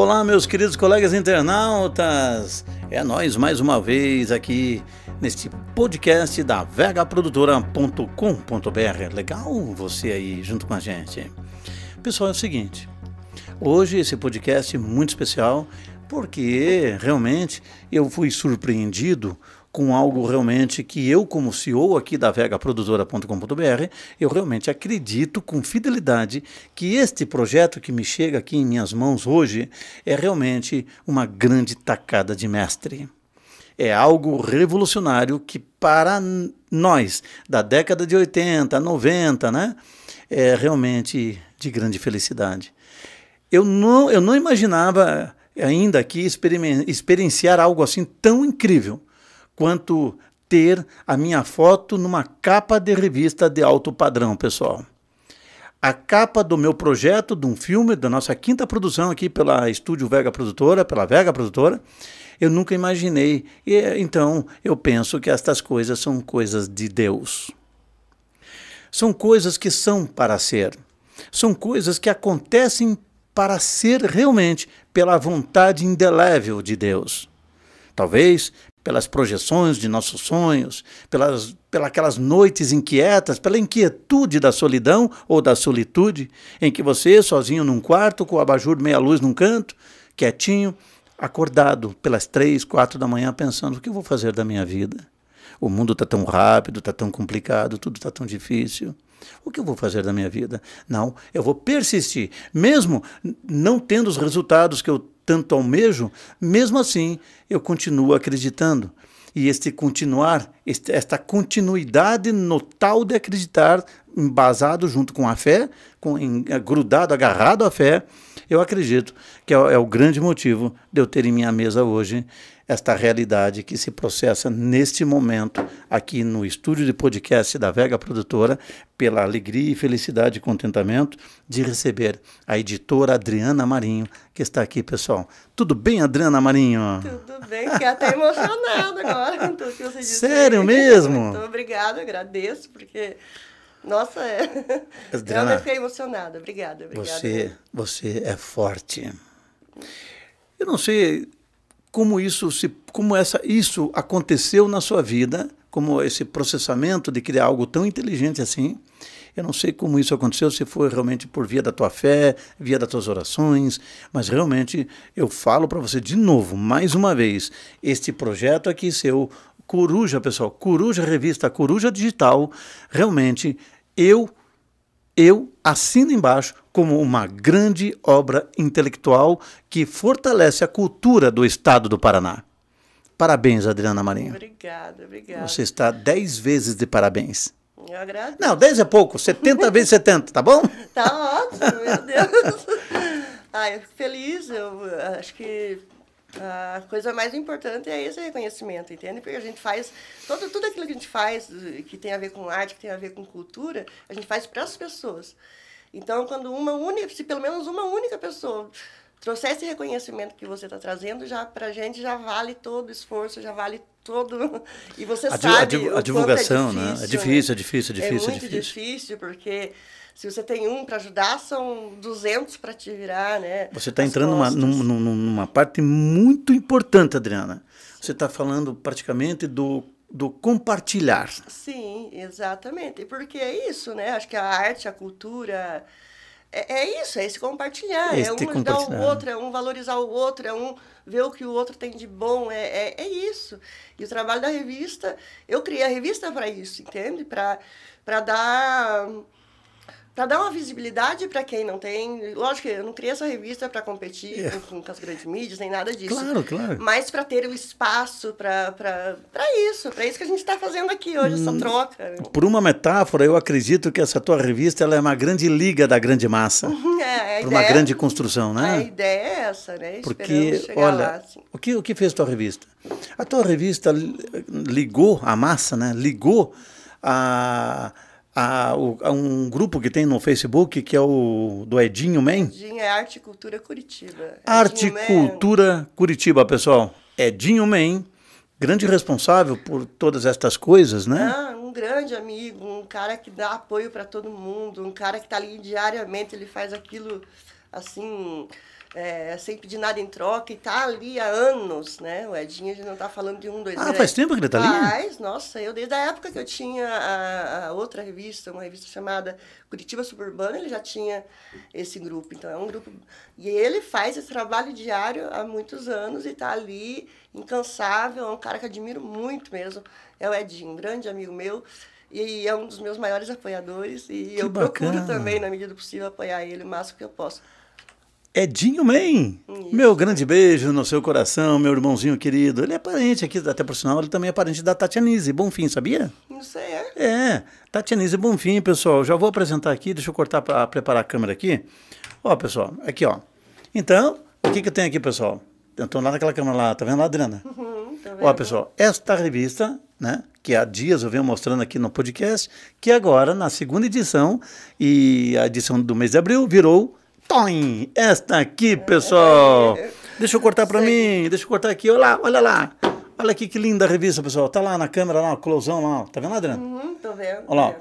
Olá, meus queridos colegas internautas! É nós mais uma vez aqui neste podcast da vegaprodutora.com.br. Legal você aí junto com a gente. Pessoal, é o seguinte: hoje esse podcast é muito especial porque realmente eu fui surpreendido com algo realmente que eu, como CEO aqui da vegaprodutora.com.br, eu realmente acredito com fidelidade que este projeto que me chega aqui em minhas mãos hoje é realmente uma grande tacada de mestre. É algo revolucionário que, para nós, da década de 80, 90, né, é realmente de grande felicidade. Eu não, eu não imaginava ainda aqui experienciar algo assim tão incrível quanto ter a minha foto numa capa de revista de alto padrão, pessoal. A capa do meu projeto, de um filme, da nossa quinta produção aqui pela Estúdio Vega Produtora, pela Vega Produtora, eu nunca imaginei. E, então, eu penso que estas coisas são coisas de Deus. São coisas que são para ser. São coisas que acontecem para ser realmente pela vontade indelével de Deus. Talvez pelas projeções de nossos sonhos, pelas, pelas aquelas noites inquietas, pela inquietude da solidão ou da solitude, em que você, sozinho num quarto, com o abajur meia-luz num canto, quietinho, acordado pelas três, quatro da manhã, pensando o que eu vou fazer da minha vida. O mundo está tão rápido, está tão complicado, tudo está tão difícil. O que eu vou fazer da minha vida? Não, eu vou persistir, mesmo não tendo os resultados que eu tanto almejo, mesmo assim eu continuo acreditando. E este continuar, este, esta continuidade no tal de acreditar, embasado junto com a fé, com, em, eh, grudado, agarrado à fé, eu acredito que é, é o grande motivo de eu ter em minha mesa hoje esta realidade que se processa neste momento aqui no estúdio de podcast da Vega Produtora, pela alegria e felicidade e contentamento de receber a editora Adriana Marinho, que está aqui, pessoal. Tudo bem, Adriana Marinho? Tudo bem, fiquei até emocionada agora com tudo que você disse. Sério mesmo? Muito obrigada, agradeço, porque nossa, é. Adriana, eu fiquei emocionada. Obrigada, obrigada. Você, você é forte. Eu não sei como isso se como essa isso aconteceu na sua vida, como esse processamento de criar algo tão inteligente assim. Eu não sei como isso aconteceu, se foi realmente por via da tua fé, via das tuas orações, mas realmente eu falo para você de novo, mais uma vez, este projeto aqui seu Coruja, pessoal, Coruja Revista, Coruja Digital, realmente eu eu assino embaixo como uma grande obra intelectual que fortalece a cultura do Estado do Paraná. Parabéns, Adriana Marinho. Obrigada, obrigada. Você está dez vezes de parabéns. Eu agradeço. Não, dez é pouco, 70 vezes 70, tá bom? Tá ótimo, meu Deus. Ai, eu fico feliz, eu ah, acho que a coisa mais importante é esse reconhecimento, entende? Porque a gente faz todo, tudo aquilo que a gente faz, eh, que tem a ver com arte, que tem a ver com cultura, a gente faz para as pessoas. Então, quando uma única, se pelo menos uma única pessoa trouxer esse reconhecimento que você está trazendo, já para a gente já vale todo o esforço, já vale todo. E você a sabe. a, a é divulgação, é difícil, né? É difícil, é, né? É, é difícil, é difícil, é É muito difícil, difícil porque se você tem um para ajudar, são 200 para te virar, né? Você está entrando numa, numa, numa parte muito importante, Adriana. Você está falando praticamente do do compartilhar. Sim, exatamente. Porque é isso, né? Acho que a arte, a cultura, é, é isso, é esse compartilhar. Este é um ajudar o outro, é um valorizar o outro, é um ver o que o outro tem de bom. É, é, é isso. E o trabalho da revista, eu criei a revista para isso, entende? Para dar para dar uma visibilidade para quem não tem. Lógico que eu não criei essa revista para competir yeah. É. com, com, as grandes mídias, nem nada disso. Claro, claro. Mas para ter o um espaço para isso, para isso que a gente está fazendo aqui hoje, hum, essa troca. Por uma metáfora, eu acredito que essa tua revista ela é uma grande liga da grande massa. é, para uma grande construção, né? A ideia é essa, né? Porque, olha, lá, assim. o, que, o que fez tua revista? A tua revista ligou a massa, né? Ligou a a, o, a um grupo que tem no Facebook, que é o do Edinho Man. Edinho é Arte e Cultura Curitiba. Arte e Cultura Curitiba, pessoal. Edinho Man, grande responsável por todas estas coisas, né? Ah, um grande amigo, um cara que dá apoio para todo mundo, um cara que está ali diariamente, ele faz aquilo assim é, sem pedir nada em troca, e tá ali há anos, né? O Edinho, a gente não tá falando de um, dois, Ah, faz tempo que ele tá ali? Faz, nossa, eu desde a época que eu tinha a, a outra revista, uma revista chamada Curitiba Suburbana, ele já tinha esse grupo, então é um grupo... E ele faz esse trabalho diário há muitos anos e tá ali, incansável, é um cara que admiro muito mesmo, é o Edinho, um grande amigo meu, e é um dos meus maiores apoiadores, e que eu bacana. procuro também, na medida do possível, apoiar ele o máximo que eu posso. Edinho Man. Isso. Meu grande beijo no seu coração, meu irmãozinho querido. Ele é parente aqui, até por sinal, ele também é parente da Tatianise Bonfim, sabia? Não sei, é? É, Tatianise Bonfim, pessoal. Já vou apresentar aqui, deixa eu cortar para preparar a câmera aqui. Ó, pessoal, aqui, ó. Então, o que que eu tenho aqui, pessoal? Eu tô lá naquela câmera lá, tá vendo lá, Adriana? Uhum, Ó, pessoal, esta revista, né, que há dias eu venho mostrando aqui no podcast, que agora, na segunda edição, e a edição do mês de abril, virou Toim! Esta aqui, pessoal! Deixa eu cortar para mim, deixa eu cortar aqui. Olha lá, olha lá. Olha aqui que linda revista, pessoal. Tá lá na câmera, lá, closão lá. Tá vendo, Adriana? Uhum, tô vendo. Olha lá.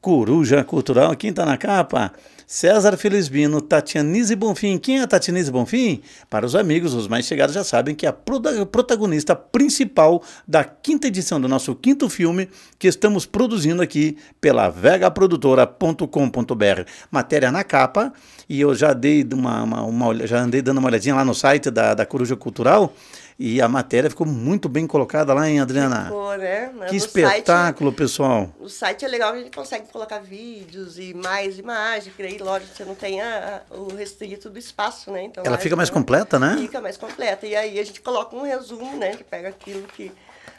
Coruja Cultural, quem tá na capa? César Felizbino, Tatianise Bonfim. Quem é a Tatianise Bonfim? Para os amigos, os mais chegados já sabem que é a protagonista principal da quinta edição do nosso quinto filme que estamos produzindo aqui pela vegaprodutora.com.br. Matéria na capa e eu já dei uma, uma, uma, já andei dando uma olhadinha lá no site da, da Coruja Cultural. E a matéria ficou muito bem colocada lá, hein, Adriana? Ficou, né? Que no espetáculo, site, pessoal. O site é legal, a gente consegue colocar vídeos e mais imagens, que aí, lógico, você não tem a, o restrito do espaço, né? Então, Ela fica mais completa, né? Fica mais completa. E aí a gente coloca um resumo, né? Que pega aquilo que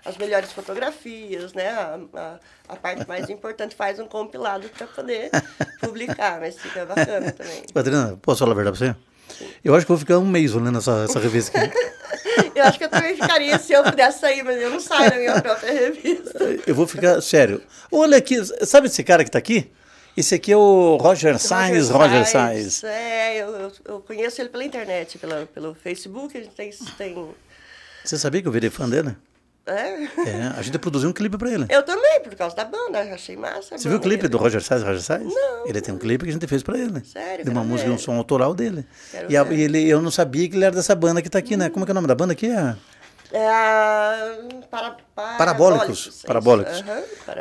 as melhores fotografias, né? A, a, a, parte mais importante faz um compilado para poder publicar, mas fica bacana também. Adriana, posso falar a verdade para você? Eu acho que vou ficar um mês olhando essa, essa revista aqui. eu acho que eu também ficaria se eu pudesse sair, mas eu não saio da minha própria revista. Eu vou ficar, sério. Olha aqui, sabe esse cara que está aqui? Esse aqui é o Roger Sainz, é Roger Sainz. É, eu, eu, conheço ele pela internet, pela, pelo Facebook, a gente tem, tem... Você sabia que eu virei fã dele? É? é. a gente produziu um clipe para ele. Eu também, por causa da banda, achei massa. Você viu o clipe do Roger Salles, Roger Salles? Não. Ele tem um clipe que a gente fez para ele. Sério? De uma música, um som autoral dele. e a, ele, eu não sabia que ele era dessa banda que tá aqui, né? hum. né? Como é que é o nome da banda aqui? É... É, para, para, parabólicos. Parabólicos. Uhum, parabólicos.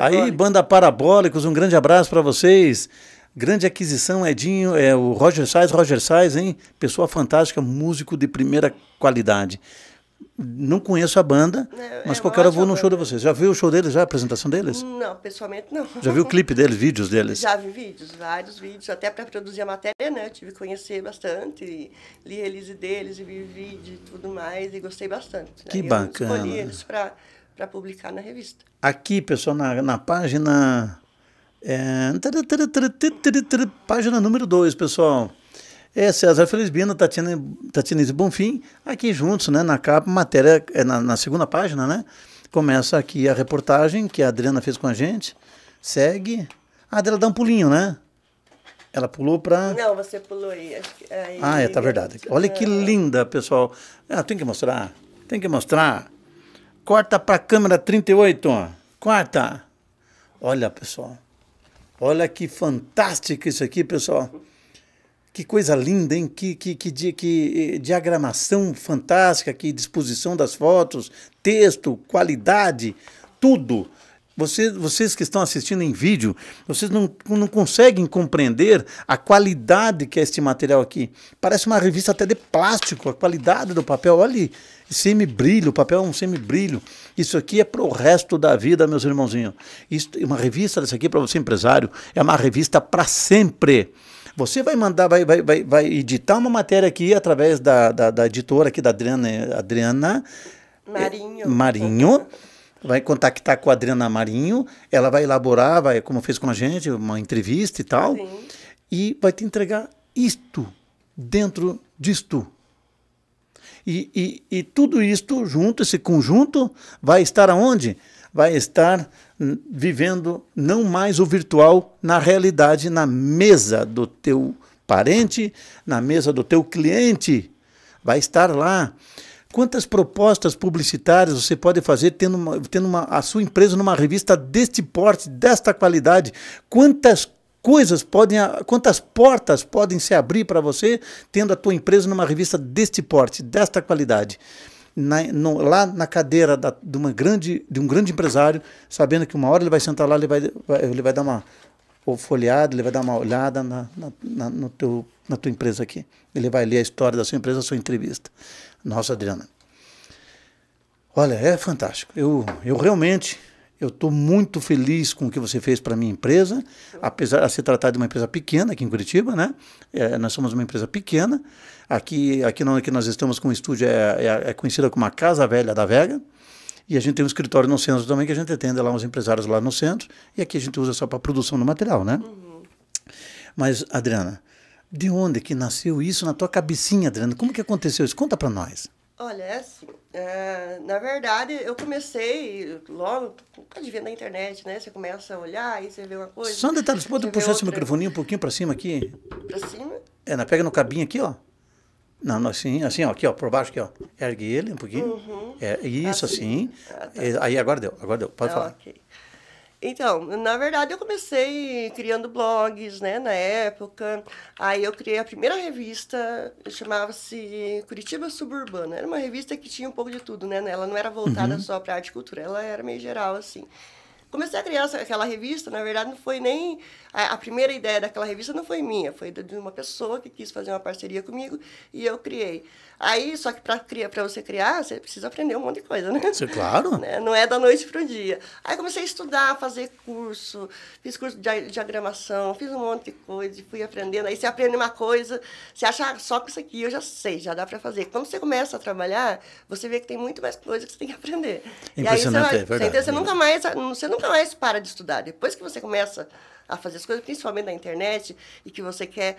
Aí, banda Parabólicos, um grande abraço para vocês. Grande aquisição, Edinho, é o Roger Sais, Roger Sais, hein? Pessoa fantástica, músico de primeira qualidade não conheço a banda, é, é, mas qualquer hora eu vou no show de vocês. Já viu o show deles, já a apresentação deles? Não, pessoalmente não. Já viu o clipe deles, vídeos deles? Já vi vídeos, vários vídeos, até para produzir a matéria, né? Eu tive que conhecer bastante, li release deles, e vi vídeo e tudo mais, e gostei bastante. Né? Que bacana. Eu escolhi eles para publicar na revista. Aqui, pessoal, na, na página... É, página número 2, pessoal. É, César Felizbino, Tatiana, Tatiana Bonfim, aqui juntos, né, na capa, matéria, é, na, na segunda página, né? Começa aqui a reportagem que a Adriana fez com a gente, segue... Ah, a Adriana dá um pulinho, né? Ela pulou para. Não, você pulou aí. É aí ah, é, tá verdade. Olha que é. linda, pessoal. Ah, tem que mostrar. Tem que mostrar. Corta para a câmera 38. Corta. Olha, pessoal. Olha que fantástico isso aqui, pessoal. Que coisa linda, hein? Que, que, que, que, eh, diagramação fantástica, que disposição das fotos, texto, qualidade, tudo. Vocês, vocês que estão assistindo em vídeo, vocês não, não conseguem compreender a qualidade que é este material aqui. Parece uma revista até de plástico, a qualidade do papel. Olha, semi-brilho, o papel é um brilho Isso aqui é para o resto da vida, meus irmãozinhos. Isso, uma revista dessa aqui é para você, empresário, é uma revista para sempre. Você vai mandar, vai, vai, vai, vai editar uma matéria aqui através da, da, da editora aqui da Adriana, Adriana é, Marinho. Marinho vai contactar com a Adriana Marinho, ela vai elaborar, vai, como fez com a gente, uma entrevista e tal, ah, Sim. e vai te entregar isto, dentro disto. E, e, e tudo isto junto, esse conjunto, vai estar aonde? Vai estar vivendo não mais o virtual, na realidade, na mesa do teu parente, na mesa do teu cliente. Vai estar lá. Quantas propostas publicitárias você pode fazer tendo, uma, tendo uma, a sua empresa numa revista deste porte, desta qualidade? Quantas coisas podem, quantas portas podem se abrir para você tendo a tua empresa numa revista deste porte, desta qualidade? na, no, lá na cadeira da, de, uma grande, de um grande empresário, sabendo que uma hora ele vai sentar lá, ele vai, vai ele vai dar uma folheada, ele vai dar uma olhada na, na, na, no teu, na tua empresa aqui. Ele vai ler a história da sua empresa, a sua entrevista. Nossa, Adriana. Olha, é fantástico. Eu, eu realmente eu estou muito feliz com o que você fez para a minha empresa, apesar de se tratar de uma empresa pequena aqui em Curitiba, né? É, nós somos uma empresa pequena. Aqui, aqui onde nós estamos com o estúdio é, é, é conhecida como a Casa Velha da Vega. E a gente tem um escritório no centro também, que a gente atende lá uns empresários lá no centro. E aqui a gente usa só para produção do material, né? Uhum. Mas, Adriana, de onde que nasceu isso na tua cabecinha, Adriana? Como que aconteceu isso? Conta para nós. Olha, é assim, uh, na verdade, eu comecei logo, adivinha na internet, né? Você começa a olhar, e você vê uma coisa. Só um detalhe, você pode puxar esse microfone um pouquinho para cima aqui? Para cima? É, na, pega no cabinho aqui, ó. Não, assim, assim, ó, aqui, ó, por baixo aqui, ó. Ergue ele um pouquinho. Uhum. É, isso, assim. assim. Ah, tá. é, aí agora deu, agora deu. Pode ah, falar. Ok. Então, na verdade, eu comecei criando blogs, né, na época. Aí eu criei a primeira revista, chamava-se Curitiba Suburbana. Era uma revista que tinha um pouco de tudo, né? Ela não era voltada uhum. só para arte e cultura, ela era meio geral, assim. Comecei a criar aquela revista, na verdade, não foi nem a, a, primeira ideia daquela revista não foi minha, foi de uma pessoa que quis fazer uma parceria comigo e eu criei. Aí, só que para criar, para você criar, você precisa aprender um monte de coisa, né? Você, claro. Né? Não é da noite pro dia. Aí comecei a estudar, fazer curso, fiz curso de diagramação, fiz um monte de coisa, e fui aprendendo. Aí você aprende uma coisa, você acha ah, só com isso aqui eu já sei, já dá para fazer. Quando você começa a trabalhar, você vê que tem muito mais coisa que você tem que aprender. Impressionante, e aí você, vai, é verdade. Você, você é nunca mais, você nunca mais para de estudar. Depois que você começa a fazer as coisas, principalmente na internet, e que você quer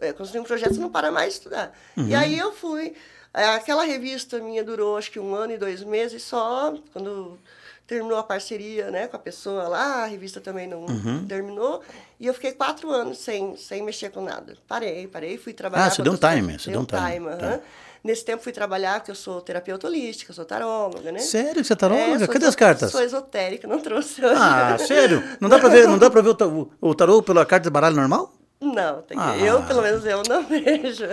é, construir um projeto, você não para mais estudar. Uhum. E aí eu fui. É, aquela revista minha durou acho que um ano e dois meses só, quando terminou a parceria né, com a pessoa lá, a revista também não uhum. terminou. E eu fiquei quatro anos sem, sem mexer com nada. Parei, parei, fui trabalhar. Ah, você deu um time, você deu um time. time tá. Nesse tempo fui trabalhar, porque eu sou terapeuta holística, sou taróloga, né? Sério? Você é taróloga? É, Cadê as cartas? Sou esotérica, não trouxe hoje. Ah, sério? Não dá pra ver, não dá pra ver o, tarô pela carta de baralho normal? Não, tem ah. eu pelo menos eu não vejo.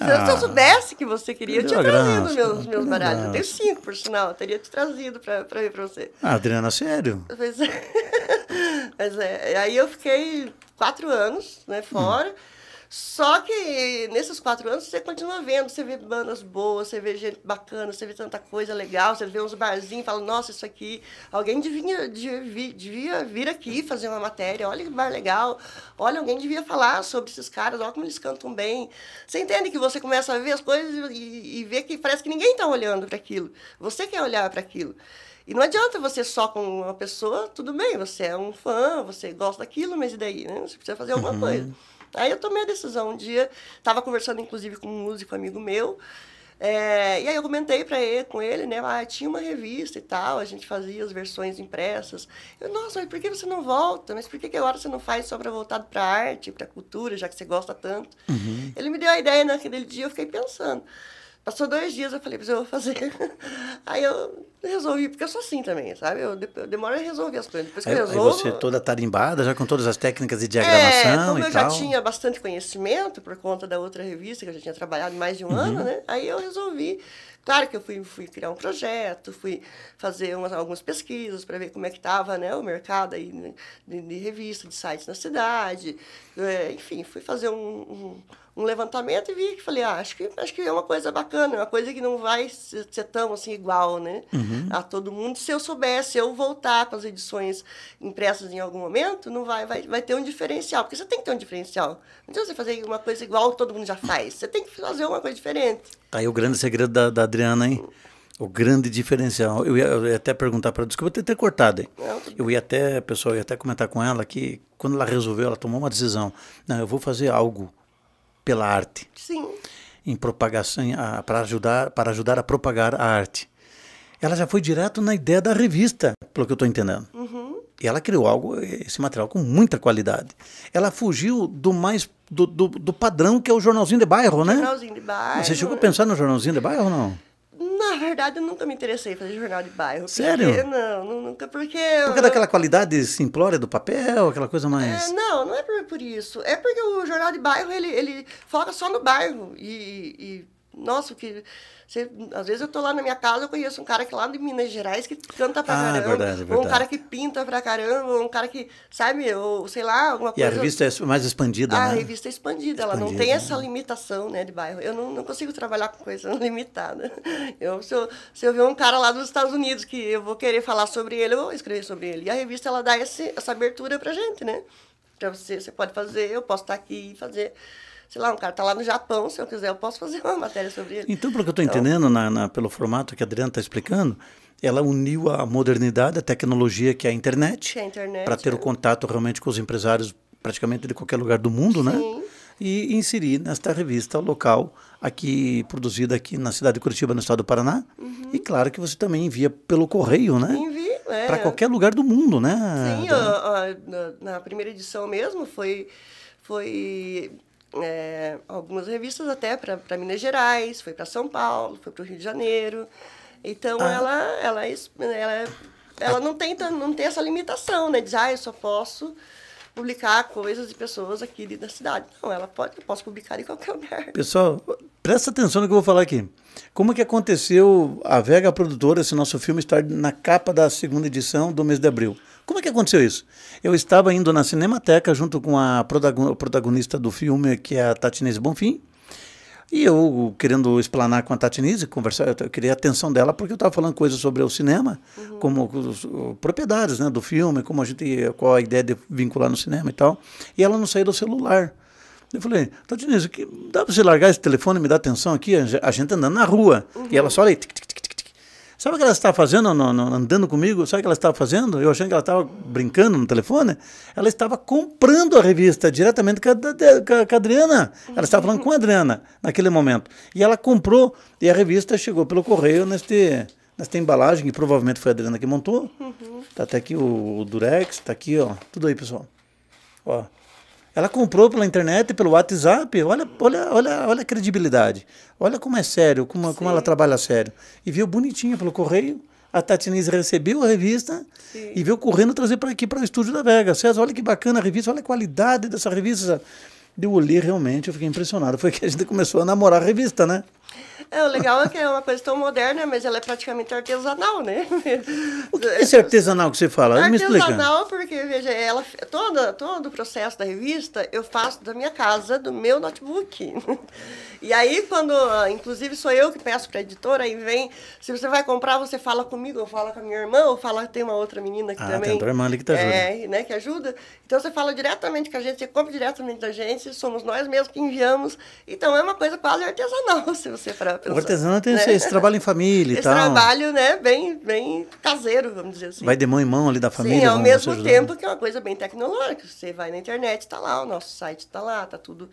Ah. Se eu ah. soubesse que você queria, eu tinha trazido meus, meus baralhos. Eu tenho cinco, por sinal. Eu teria te trazido para ver para você. Ah, Adriana, sério? Pois é. Mas é. Aí eu fiquei quatro anos né, fora. Hum. Só que nesses quatro anos você continua vendo, você vê bandas boas, você vê gente bacana, você vê tanta coisa legal, você vê uns barzinhos e fala, nossa, isso aqui, alguém devia, devia, devia, vir aqui fazer uma matéria, olha que bar legal, olha, alguém devia falar sobre esses caras, olha como eles cantam bem. Você entende que você começa a ver as coisas e, e vê que parece que ninguém está olhando para aquilo. Você quer olhar para aquilo. E não adianta você só com uma pessoa, tudo bem, você é um fã, você gosta daquilo, mas e daí? Né? Você precisa fazer alguma uhum. coisa. Aí eu tomei a decisão um dia, estava conversando inclusive com um músico amigo meu, é, e aí eu comentei para ele, com ele, né? Ah, tinha uma revista e tal, a gente fazia as versões impressas. Eu, nossa, mas por que você não volta? Mas por que, que agora você não faz só para voltado para arte, para cultura, já que você gosta tanto? Uhum. Ele me deu a ideia né, naquele dia, eu fiquei pensando. Passou dois dias, eu falei, mas eu vou fazer. Aí eu resolvi, porque eu sou assim também, sabe? Eu, eu demoro a resolver as coisas. Depois que aí, eu resolvo... Aí você é toda tarimbada, já com todas as técnicas de é, diagramação é, como e eu tal. já tinha bastante conhecimento por conta da outra revista, que eu já tinha trabalhado mais de um uhum. ano, né? Aí eu resolvi. Claro que eu fui, fui criar um projeto, fui fazer umas, algumas pesquisas para ver como é que estava né, o mercado aí, de, de, revista, de sites na cidade. É, enfim, fui fazer um, um um levantamento e vi que falei, ah, acho que acho que é uma coisa bacana, é uma coisa que não vai ser tão assim igual, né? Uhum. A todo mundo. Se eu soubesse, se eu voltar com as edições impressas em algum momento, não vai, vai vai ter um diferencial, porque você tem que ter um diferencial. Não adianta você fazer uma coisa igual que todo mundo já faz. Você tem que fazer uma coisa diferente. Tá aí o grande segredo da, da Adriana, hein? O grande diferencial. Eu ia, eu ia até perguntar para ela, desculpa ter, ter cortado, hein? eu ia até, pessoal, eu ia até comentar com ela que quando ela resolveu, ela tomou uma decisão. Não, eu vou fazer algo pela arte. Sim. Em propagação, para ajudar, para ajudar a propagar a arte. Ela já foi direto na ideia da revista, pelo que eu estou entendendo. Uhum. E ela criou algo, esse material com muita qualidade. Ela fugiu do mais do, do, do padrão que é o jornalzinho de bairro, né? Jornalzinho de bairro. Você chegou a pensar no jornalzinho de bairro ou não? Na verdade, eu nunca me interessei em fazer jornal de bairro. Sério? Porque, não, não, nunca, porque... Porque eu, daquela qualidade simplória do papel, aquela coisa é, mais... É, não, não é por, por, isso. É porque o jornal de bairro, ele, ele foca só no bairro e, e nossa, que. Você, às vezes eu tô lá na minha casa, eu conheço um cara que é lá de Minas Gerais que canta pra ah, é caramba. É verdade, é verdade. Ou um cara que pinta pra caramba, ou um cara que, sabe, ou sei lá, alguma coisa. E a revista é mais expandida, ah, né? A revista é expandida, expandida ela não tem né? essa limitação, né, de bairro. Eu não, não consigo trabalhar com coisa limitada. Eu, se, eu, se eu ver um cara lá dos Estados Unidos que eu vou querer falar sobre ele, eu vou escrever sobre ele. E a revista, ela dá esse, essa abertura pra gente, né? Pra você, você pode fazer, eu posso estar tá aqui e fazer sei lá, um cara está lá no Japão, se eu quiser, eu posso fazer uma matéria sobre ele. Então, pelo que eu estou então, entendendo, na, na, pelo formato que a Adriana está explicando, ela uniu a modernidade, a tecnologia que é a internet, é internet para ter é. o contato realmente com os empresários praticamente de qualquer lugar do mundo, né? Sim. né? E inserir nesta revista local aqui produzida aqui na cidade de Curitiba, no estado do Paraná. Uhum. E claro que você também envia pelo correio, né? Envia, é. Para qualquer lugar do mundo, né? Sim, da... a, a, na, na primeira edição mesmo foi foi é, algumas revistas até para Minas Gerais, foi para São Paulo, foi para o Rio de Janeiro. Então ah. ela, ela, é ela, é, ela não, tem, não tem essa limitação, né? Diz, ah, eu só posso publicar coisas de pessoas aqui da cidade. Não, ela pode, eu posso publicar em qualquer lugar. Pessoal, presta atenção no que eu vou falar aqui. Como que aconteceu a Vega Produtora, esse nosso filme, estar na capa da segunda edição do mês de abril? Como é que aconteceu isso? Eu estava indo na Cinemateca junto com a protagonista do filme, que é a Tatinese Bonfim, e eu querendo explanar com a Tatinise, conversar, eu queria a atenção dela porque eu estava falando coisas sobre o cinema, uhum. como os, propriedades né, do filme, como a gente, qual a ideia de vincular no cinema e tal. E ela não saiu do celular. Eu falei, Tatinise, dá para você largar esse telefone e me dar atenção aqui? A gente andando na rua. Uhum. E ela uhum. só olha aí, tic, tic, tic, Sabe o que ela estava fazendo no, no, andando comigo? Sabe o que ela estava fazendo? Eu achando que ela estava brincando no telefone. Ela estava comprando a revista diretamente com a, com a Adriana. Ela estava falando com a Adriana naquele momento. E ela comprou e a revista chegou pelo correio neste nesta embalagem, que provavelmente foi a Adriana que montou. Uhum. Tá até aqui o, o Durex, tá aqui, ó. Tudo aí, pessoal. Ó, ela comprou pela internet, pelo WhatsApp. Olha, olha, olha, olha a credibilidade. Olha como é sério, como, como ela trabalha sério. E veio bonitinha pelo correio. A Tatinese recebeu a revista Sim. e veio correndo trazer para aqui, para o estúdio da Vega. César, olha que bacana a revista, olha a qualidade dessa revista. Eu olhei realmente, eu fiquei impressionado. Foi que a gente começou a namorar a revista, né? É, o legal é que é uma coisa tão moderna, mas ela é praticamente artesanal, né? O que é esse artesanal que você fala? Artesanal porque, veja, ela, toda, todo o processo da revista eu faço da minha casa, do meu notebook. E aí, quando, inclusive, sou eu que peço para a editora, aí vem, se você vai comprar, você fala comigo, ou fala com a minha irmã, ou fala, tem uma outra menina que ah, também... Ah, tem outra irmã ali que tá ajuda. É, né, que ajuda. Então, você fala diretamente com a gente, você compra diretamente da gente, somos nós mesmos que enviamos. Então, é uma coisa quase artesanal, se você for. O artesanato tem né? esse trabalho em família e tal. Esse trabalho, né, bem, bem caseiro, vamos dizer assim. Vai de mão em mão ali da família. Sim, ao mesmo tempo que é uma coisa bem tecnológica. Você vai na internet, está lá, o nosso site está lá, tá tudo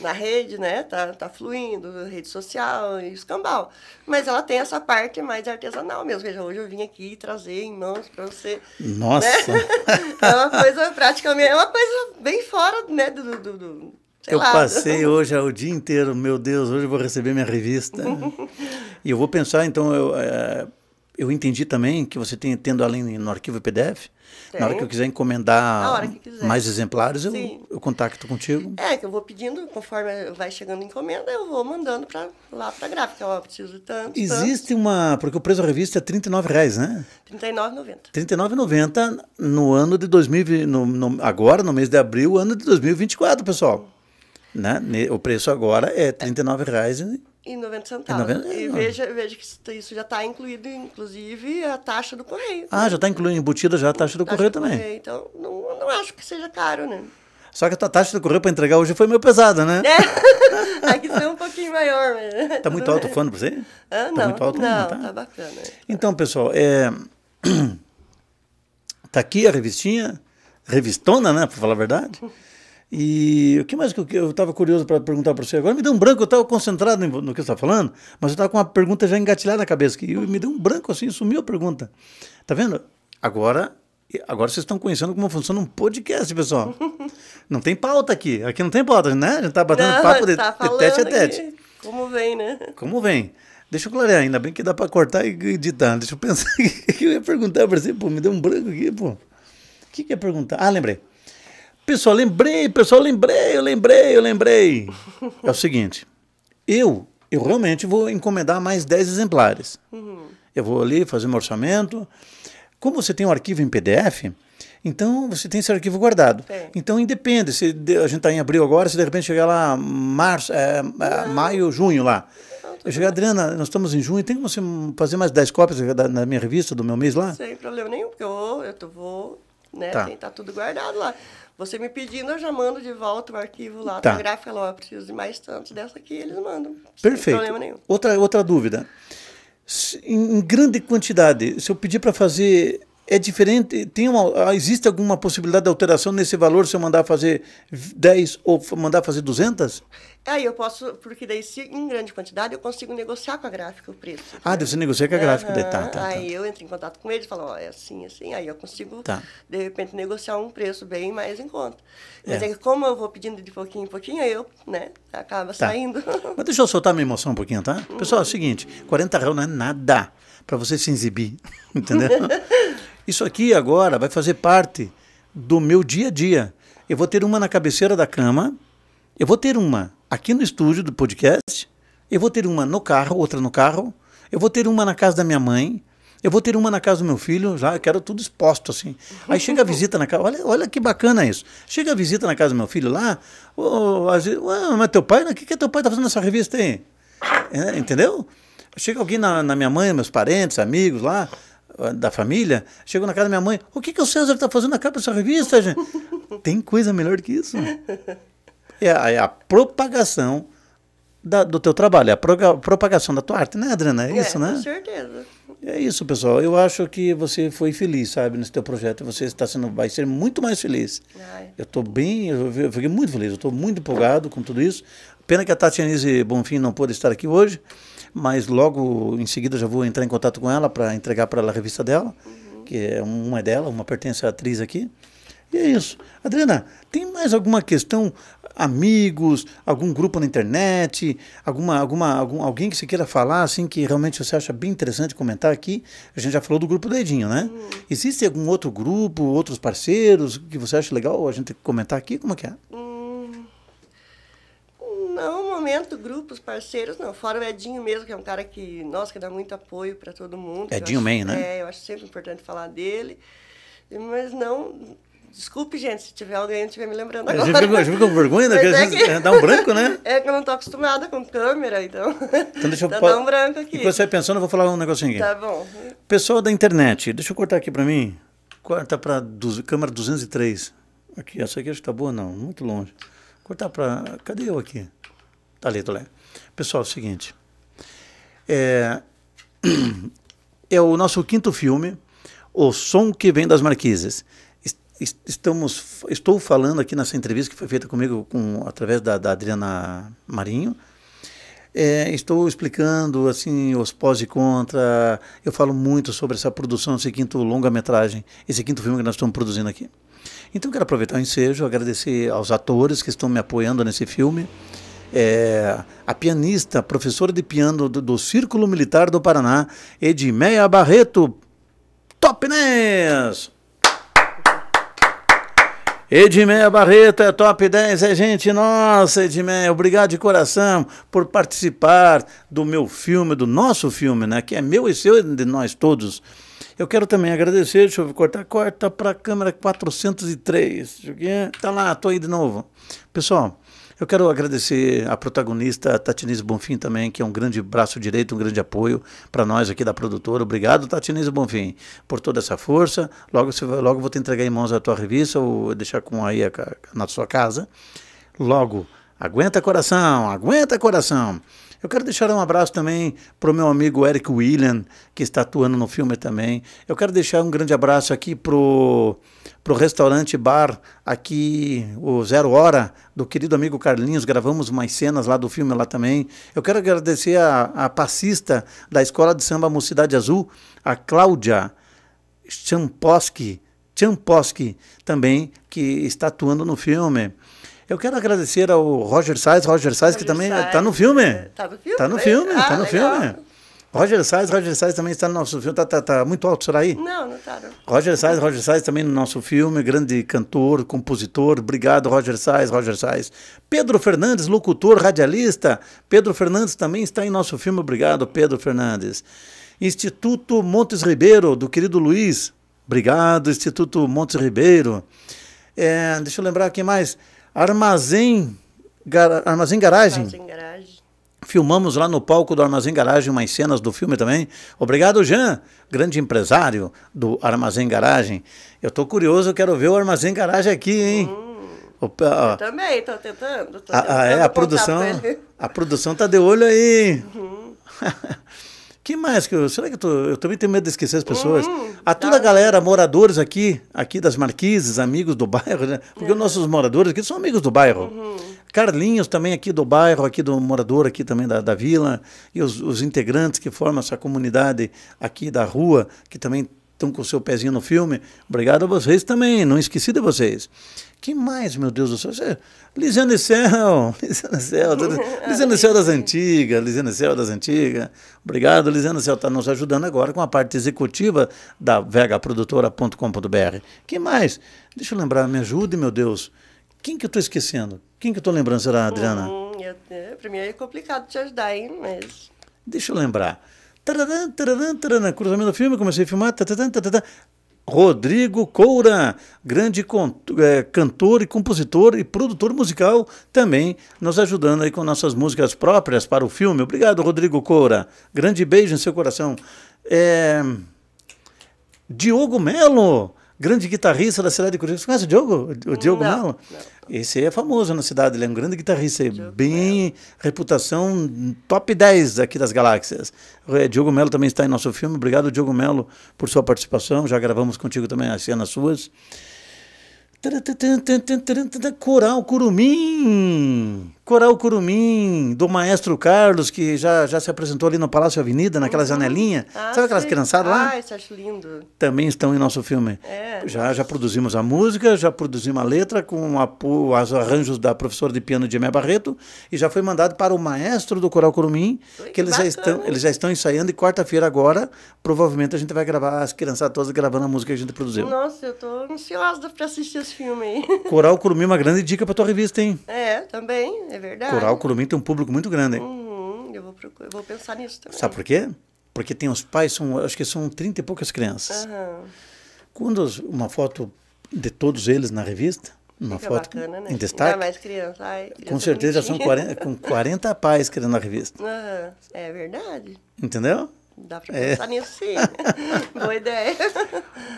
na rede, né? Tá, tá fluindo, rede social e escambau. Mas ela tem essa parte mais artesanal mesmo. Veja, hoje eu vim aqui trazer em mãos para você. Né? Nossa! Né? é uma coisa praticamente, é uma coisa bem fora né, do, do, do eu passei hoje é o dia inteiro, meu Deus, hoje eu vou receber minha revista. e eu vou pensar, então, eu, é, eu entendi também que você tem, tendo além no arquivo PDF, tem. na hora que eu quiser encomendar quiser. mais exemplares, eu, eu contacto contigo. É, que eu vou pedindo, conforme vai chegando encomenda, eu vou mandando pra, lá para a gráfica, ó, preciso de tanto. Existe uma, porque o preço da revista é R$ reais, né? R$ 39,90. 39,90 no ano de 2000, no, no, agora, no mês de abril, ano de 2024, pessoal. Né? O preço agora é, é. R$ 39,00. E 90 centavos. 90... E veja, veja que isso já está incluído, inclusive, a taxa do correio. Ah, né? já está incluída, embutida já a taxa do taxa correio do também. Correio, então, não, não acho que seja caro, né? Só que a taxa do correio para entregar hoje foi meio pesada, né? É, aqui está um pouquinho maior. Mas... Tá muito alto o fone para você? Ah, tá não, tá muito alto, não, não tá? tá bacana. É. Então, pessoal, é... tá aqui a revistinha, revistona, né, para falar a verdade. E o que mais que eu estava curioso para perguntar para você? Agora me deu um branco, eu estava concentrado no que você está falando, mas eu estava com uma pergunta já engatilhada na cabeça, que me deu um branco assim, sumiu a pergunta. Tá vendo? Agora, agora vocês estão conhecendo como funciona um podcast, pessoal. não tem pauta aqui, aqui não tem pauta, né? A gente está batendo não, papo de, tá de tete a tete. Como vem, né? Como vem. Deixa eu clarear, ainda bem que dá para cortar e editar. Deixa eu pensar o que eu ia perguntar para você, pô, me deu um branco aqui, pô. O que, que eu ia perguntar? Ah, lembrei. Pessoal, lembrei, pessoal, lembrei, eu lembrei, eu lembrei. É o seguinte, eu, eu realmente vou encomendar mais 10 exemplares. Uhum. Eu vou ali fazer um orçamento. Como você tem um arquivo em PDF, então você tem esse arquivo guardado. Então independe, se a gente está em abril agora, se de repente chegar lá março, é, é maio, junho lá. Tá eu cheguei, Adriana, nós estamos em junho, tem como você fazer mais 10 cópias da, na minha revista, do meu mês lá? Sem problema nenhum, porque eu vou, eu tô, vou né, tá. tá tudo guardado lá. Você me pedindo, eu já mando de volta o arquivo lá tá. da gráfica, lá, eu preciso de mais tantos dessa aqui, eles mandam. Perfeito. Sem problema nenhum. Outra, outra dúvida. Em grande quantidade, se eu pedir para fazer é diferente? Tem uma, ah, existe alguma possibilidade de alteração nesse valor se eu mandar fazer 10 ou mandar fazer 200? Aí é, eu posso, porque daí se em grande quantidade eu consigo negociar com a gráfica o preço. Ah, você negocia com a gráfica, uhum. detalhe, tá, tá, tá, Aí eu entro em contato com eles, falo, ó, é assim, é assim, aí eu consigo, tá. de repente, negociar um preço bem mais em conta. Quer é. dizer, é como eu vou pedindo de pouquinho em pouquinho, eu, né, acaba tá. saindo. Mas deixa eu soltar minha emoção um pouquinho, tá? Pessoal, é o seguinte, 40 reais não é nada para você se exibir, entendeu? Isso aqui agora vai fazer parte do meu dia a dia. Eu vou ter uma na cabeceira da cama, eu vou ter uma aqui no estúdio do podcast, eu vou ter uma no carro, outra no carro, eu vou ter uma na casa da minha mãe, eu vou ter uma na casa do meu filho, já quero tudo exposto assim. Aí chega a visita na casa, olha, olha que bacana isso. Chega a visita na casa do meu filho lá, oh, vezes, mas teu pai, o né, que, que teu pai tá fazendo nessa revista aí? É, entendeu? Chega alguém na, na minha mãe, meus parentes, amigos lá, ah, da família, chega na casa da minha mãe, o que, que o César está fazendo na capa dessa revista, gente? Tem coisa melhor que isso? é a, é a propagação da, do teu trabalho, é a propagação da tua arte, né, Adriana? É, é isso, né? Com certeza. É isso, pessoal. Eu acho que você foi feliz, sabe, nesse teu projeto. Você está sendo, vai ser muito mais feliz. Ai. Eu estou bem, eu fiquei muito feliz. Eu estou muito empolgado com tudo isso. Pena que a Tatianise Bonfim não pôde estar aqui hoje, mas logo em seguida já vou entrar em contato com ela para entregar para ela a revista dela, uhum. que é uma é dela, uma pertence à atriz aqui. E é isso. Adriana, tem mais alguma questão amigos, algum grupo na internet, alguma, alguma, algum, alguém que você queira falar, assim, que realmente você acha bem interessante comentar aqui? A gente já falou do grupo Dedinho, né? Hum. Existe algum outro grupo, outros parceiros que você acha legal a gente comentar aqui? Como é que é? Hum, não, no momento, grupos, parceiros, não. Fora o Edinho mesmo, que é um cara que, nossa, que dá muito apoio para todo mundo. Edinho acho, Man, né? É, eu acho sempre importante falar dele. Mas não, Desculpe, gente, se tiver alguém estiver me lembrando agora. Eu fica, com vergonha, né? É que... Dá um branco, né? É que eu não tô acostumada com câmera, então. Então deixa eu... Então dá um branco aqui. Enquanto você vai pensando, eu vou falar um negocinho aqui. Tá bom. Pessoal da internet, deixa eu cortar aqui para mim. Corta para du... câmera 203. Aqui, essa aqui acho que tá boa, não. Muito longe. Cortar para... Cadê eu aqui? Tá ali, tô lá. Pessoal, é o seguinte. É... é o nosso quinto filme, O Som Que Vem das Marquises estamos, estou falando aqui nessa entrevista que foi feita comigo com, através da, da Adriana Marinho. É, estou explicando assim os pós e contra. Eu falo muito sobre essa produção, esse quinto longa-metragem, esse quinto filme que nós estamos produzindo aqui. Então quero aproveitar o ensejo, agradecer aos atores que estão me apoiando nesse filme. É, a pianista, professora de piano do, do, Círculo Militar do Paraná, Edmeia Barreto. Topness! Edmeia Barreto é top 10, é gente nossa, Edmeia, obrigado de coração por participar do meu filme, do nosso filme, né? Que é meu e seu de nós todos. Eu quero também agradecer, deixa eu cortar, corta para a câmera 403. Tá lá, tô aí de novo. Pessoal, eu quero agradecer a protagonista Tatinise Bonfim também, que é um grande braço direito, um grande apoio para nós aqui da produtora. Obrigado, Tatinise Bonfim, por toda essa força. Logo, logo vou te entregar em mãos a tua revista ou deixar com aí a, na sua casa. Logo, aguenta coração, aguenta coração. Eu quero deixar um abraço também para o meu amigo Eric William, que está atuando no filme também. Eu quero deixar um grande abraço aqui para para o restaurante bar aqui, o Zero Hora, do querido amigo Carlinhos. Gravamos umas cenas lá do filme lá também. Eu quero agradecer a, a passista da Escola de Samba Mocidade Azul, a Cláudia Champoski, Champoski também, que está atuando no filme. Eu quero agradecer ao Roger Sais, Roger Sais, que também está no filme. Está no filme? Está no né? filme, está no ah, filme. Roger Sainz, Roger Sainz também está no nosso filme. Tá, tá, tá muito alto, será aí? Não, não está. Roger Sainz, Roger Sainz também no nosso filme, grande cantor, compositor. Obrigado, Roger Sainz, Roger Sainz. Pedro Fernandes, locutor, radialista. Pedro Fernandes também está em nosso filme. Obrigado, Pedro Fernandes. Instituto Montes Ribeiro, do querido Luiz. Obrigado, Instituto Montes Ribeiro. É, deixa eu lembrar aqui mais. Armazém, gar, Armazém Garagem. Armazém Garagem. Filmamos lá no palco do Armazém Garagem umas cenas do filme também. Obrigado, Jean, grande empresário do Armazém Garagem. Eu estou curioso, quero ver o Armazém Garagem aqui, hein? Hum. Opa, eu também, estou tentando. Tô ah, ah, é? tentando a, é, a produção, a produção está de olho aí. Uhum. que mais que eu, será que eu, tô, eu também tenho medo de esquecer as pessoas? Uhum, a toda a galera, moradores aqui, aqui das Marquises, amigos do bairro, né? Porque é. os nossos moradores aqui são amigos do bairro. Uhum. Carlinhos também aqui do bairro, aqui do morador aqui também da, da vila, e os, os integrantes que formam essa comunidade aqui da rua, que também estão com o seu pezinho no filme. Obrigado a vocês também, não esqueci de vocês. Quem mais, meu Deus do céu? Lisiane Céu, Lisiane Céu, Lisiane Céu das Antigas, Lisiane Céu das Antigas. Obrigado, Lisiane Céu, está nos ajudando agora com a parte executiva da vegaprodutora.com.br. Quem mais? Deixa eu lembrar, me ajude, meu Deus. Quem que eu estou esquecendo? Quem que eu estou lembrando, será, Adriana? Hum, hum para mim é complicado te ajudar, hein? Mas... Deixa eu lembrar. Tararam, tararam, tararam, cruzamento do filme, comecei a filmar. Tararam, tá, tararam. Tá, tá, Rodrigo Coura, grande é, cantor e compositor e produtor musical, também nos ajudando aí com nossas músicas próprias para o filme. Obrigado, Rodrigo Coura. Grande beijo em seu coração. É... Diogo Melo, grande guitarrista da cidade de Curitiba. Você conhece o Diogo? O Diogo não, não? Esse é famoso na cidade, ele é um grande guitarrista, Diogo bem reputação top 10 aqui das galáxias. É, Diogo Melo também está em nosso filme. Obrigado, Diogo Melo, por sua participação. Já gravamos contigo também as cenas suas. Coral Curumim. Coral Curumim, do maestro Carlos, que já, já se apresentou ali no Palácio Avenida, naquela uhum. janelinha. Ah, Sabe aquelas sim. criançadas lá? Ah, isso acho lindo. Também estão em nosso filme. É. Já, já produzimos a música, já produzimos a letra com a, os arranjos da professora de piano de Emé Barreto e já foi mandado para o maestro do Coral Curumim, Ui, que eles já, estão, eles já estão ensaiando e quarta-feira agora, provavelmente a gente vai gravar as criançadas todas gravando a música que a gente produziu. Nossa, eu estou ansiosa para assistir esse filme aí. Coral Curumim é uma grande dica para tua revista, hein? É, também é verdade. Coral Curumim tem um público muito grande. Uhum, eu vou, procurar, eu vou pensar nisso também. Sabe por quê? Porque tem os pais, são, acho que são 30 e poucas crianças. Uhum. Quando uma foto de todos eles na revista, uma Fica foto bacana, né? em destaque. Ainda mais criança. Ai, criança com certeza já são 40, com 40 pais querendo na revista. Uhum, é verdade. Entendeu? Dá pra é. pensar é. nisso sim. Boa ideia.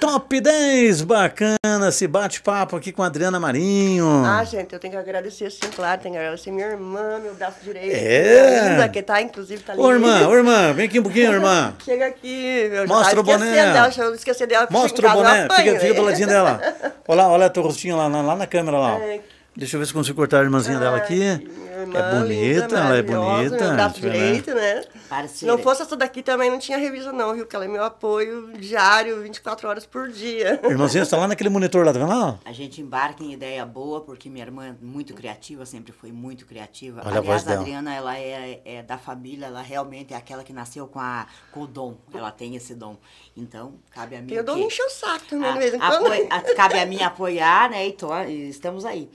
Top 10! Bacana esse bate-papo aqui com a Adriana Marinho. Ah, gente, eu tenho que agradecer, sim, claro. Tenho que agradecer minha irmã, meu braço direito. É. Linda, que tá, inclusive, tá linda. Ô, irmã, ô, irmã, vem aqui um pouquinho, irmã. Chega aqui. Eu Mostra o boné. Dela, eu esqueci dela. Mostra o boné. Apanho, fica, fica, do ladinho dela. Olha lá, olha teu rostinho lá, lá, na câmera lá. É. Deixa eu ver se consigo cortar a irmãzinha dela aqui. É. É irmã é bonita, linda, ela é bonita. Meu braço direito, né? É né? Parceira. Não fosse essa daqui também, não tinha revista, não, viu? Que ela é meu apoio diário, 24 horas por dia. Irmãzinha, você tá lá naquele monitor lá, tá vendo lá? A gente embarca em ideia boa, porque minha irmã é muito criativa, sempre foi muito criativa. Olha Aliás, a, a Adriana, ela é, é, da família, ela realmente é aquela que nasceu com, a, com o dom. Ela tem esse dom. Então, cabe a mim. Eu dou um encher o saco, né? A, cabe a mim apoiar, né? E, tô, e estamos aí.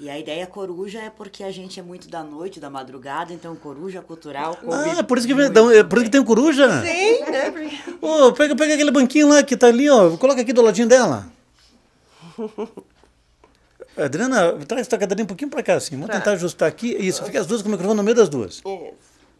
E a ideia coruja é porque a gente é muito da noite, da madrugada, então coruja é cultural. Ah, é por isso que, é por isso que tem coruja? Sim, né? oh, pega, pega aquele banquinho lá que tá ali, ó. Coloca aqui do ladinho dela. Adriana, traz tua cadeirinha um pouquinho para cá, assim. Vamos tá. tentar ajustar aqui. Isso, fica as duas com o microfone no meio das duas. Isso.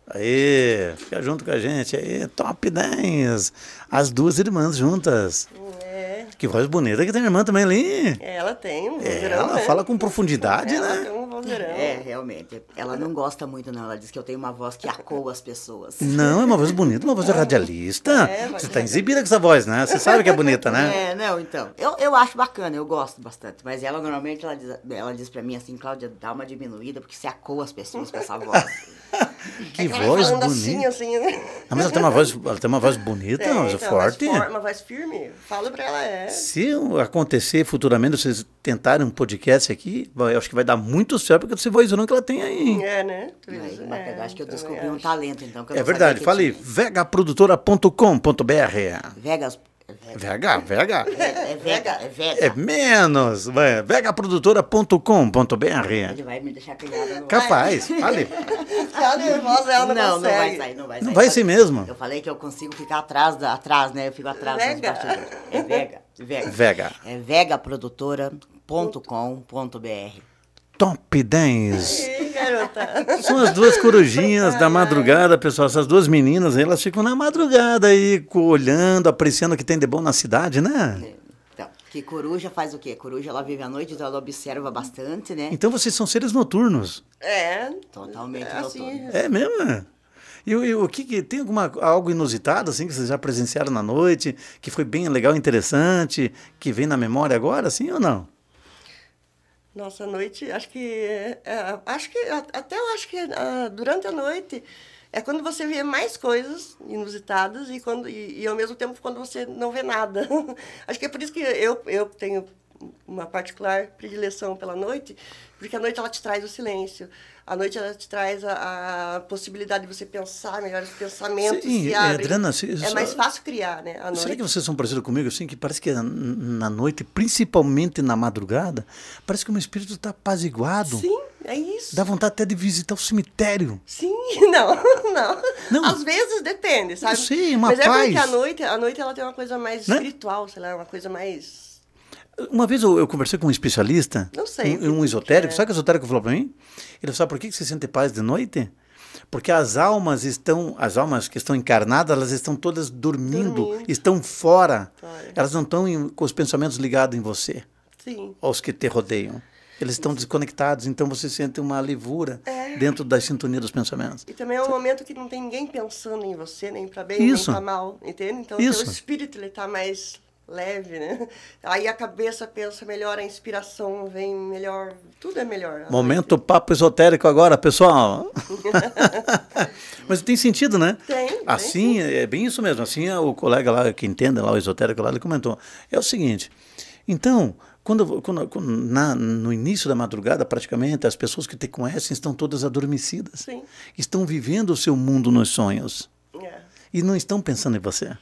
Aí, fica junto com a gente. Aí, top 10. As duas irmãs juntas. É. Que voz bonita que tem a irmã também ali. Ela tem, um é, Ela fala com profundidade, ela né? vozeirão. É, realmente. Ela não gosta muito, não. Ela diz que eu tenho uma voz que acoa as pessoas. Não, é uma voz bonita, uma voz de é. radialista. É, Você está exibida com essa voz, né? Você sabe que é bonita, né? É, não, então. Eu, eu acho bacana, eu gosto bastante. Mas ela normalmente ela diz, ela diz pra mim assim, Cláudia, dá uma diminuída, porque você acoa as pessoas com essa voz. que é voz tá bonita. Assim, assim, né? ah, mas ela tem uma voz, ela tem uma voz bonita, é, uma voz então, forte. Uma voz, for, uma voz firme. Falo pra ela, é. Se acontecer futuramente, vocês tentarem um podcast aqui, eu acho que vai dar muito certo céu, porque você vai isolando que ela tem aí. É, né? Mas, é, mas eu acho que eu descobri um acho. talento, então. é verdade, falei. vegaprodutora.com.br. Vegas. É Vega, Vega. É, é Vega, é Vega. É menos. É, vegaprodutora.com.br. Ele vai me deixar pilhada. Capaz, fale. Tá nervosa, ela não, não Não, vai sair, não vai sair. Não vai ser mesmo. Eu falei que eu consigo ficar atrás, da, atrás né? Eu fico atrás Vega. É Vega, Vega. Vega. É vegaprodutora.com.br top 10. São as duas corujinhas da madrugada, pessoal. Essas duas meninas, elas ficam na madrugada aí, olhando, apreciando o que tem de bom na cidade, né? Então, que coruja faz o quê? Coruja, ela vive à noite, então ela observa bastante, né? Então vocês são seres noturnos. É. Totalmente é assim, noturnos. É mesmo? E, e, o que, que, tem alguma algo inusitado assim que vocês já presenciaram na noite, que foi bem legal, interessante, que vem na memória agora, assim ou não? Nossa, noite, acho que. É, é acho que até eu acho que ah, durante a noite é quando você vê mais coisas inusitadas e, quando, e, e ao mesmo tempo quando você não vê nada. acho que é por isso que eu, eu tenho uma particular predileção pela noite, porque a noite ela te traz o silêncio. A noite ela te traz a, a possibilidade de você pensar melhor, os pensamentos Sim, se é, Adriana, se, é mais é fácil criar, né? Será que vocês são parecidos comigo, assim, que parece que na noite, principalmente na madrugada, parece que o meu espírito está apaziguado. Sim. É isso. Dá vontade até de visitar o cemitério. Sim, não, não. não. Às vezes depende, sabe? Sim, uma Mas paz. Mas é porque a noite, a noite ela tem uma coisa mais né? espiritual, sei lá, uma coisa mais uma vez eu, eu, conversei com um especialista, não sei, um, um esotérico, é. sabe o que o esotérico falou para mim? Ele falou, por que você sente paz de noite? Porque as almas estão, as almas que estão encarnadas, elas estão todas dormindo, dormindo. estão fora. Claro. Elas não estão em, com os pensamentos ligados em você. Sim. Aos que te rodeiam. Eles estão desconectados, então você sente uma alivura é. dentro da sintonia dos pensamentos. E também é um momento que não tem ninguém pensando em você, nem para bem, Isso. nem para mal, entende? Então o espírito está mais leve, né? Aí a cabeça pensa melhor, a inspiração vem melhor, tudo é melhor. Momento papo esotérico agora, pessoal. Mas tem sentido, né? Tem. Assim, tem é bem isso mesmo. Assim, é o colega lá que entenda lá o esotérico lá, ele comentou. É o seguinte, então, quando, quando, quando na, no início da madrugada, praticamente, as pessoas que te conhecem estão todas adormecidas. Sim. Estão vivendo o seu mundo nos sonhos. É. E não estão pensando em você.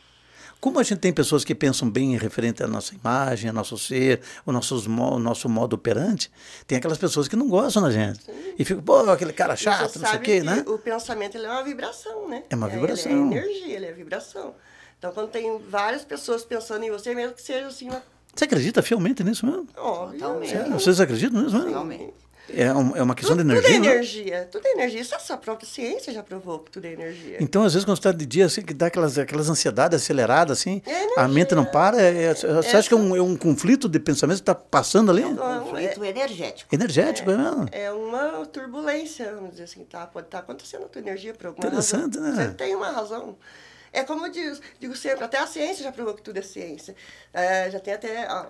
Como a gente tem pessoas que pensam bem referente à nossa imagem, ao nosso ser, ao nosso modo operante, tem aquelas pessoas que não gostam da gente. Sim. E ficam, pô, aquele cara chato, não sei o quê, né? O pensamento é uma vibração, né? É uma é vibração. Ele é energia, ele é vibração. Então, quando tem várias pessoas pensando em você, mesmo que seja assim uma você acredita fielmente nisso mesmo? Oh, totalmente. Vocês acreditam nisso mesmo? Totalmente. É, um, é uma questão de é né? energia. Tudo é energia. Não? Tudo é energia. Isso é só a própria ciência já provou que tudo é energia. Então, às vezes, quando você está de dia, assim, que dá aquelas, aquelas ansiedades aceleradas, assim, é a mente não para. É, é você é acha que é um, é um conflito de pensamento que está passando ali? É um conflito energético. Energético, é, mesmo? É uma turbulência, vamos dizer assim, tá? pode estar tá acontecendo a tua energia por alguma Interessante, razão. né? Você tem uma razão. É como eu digo, digo sempre, até a ciência já provou que tudo é ciência. É, já tem até. Ó,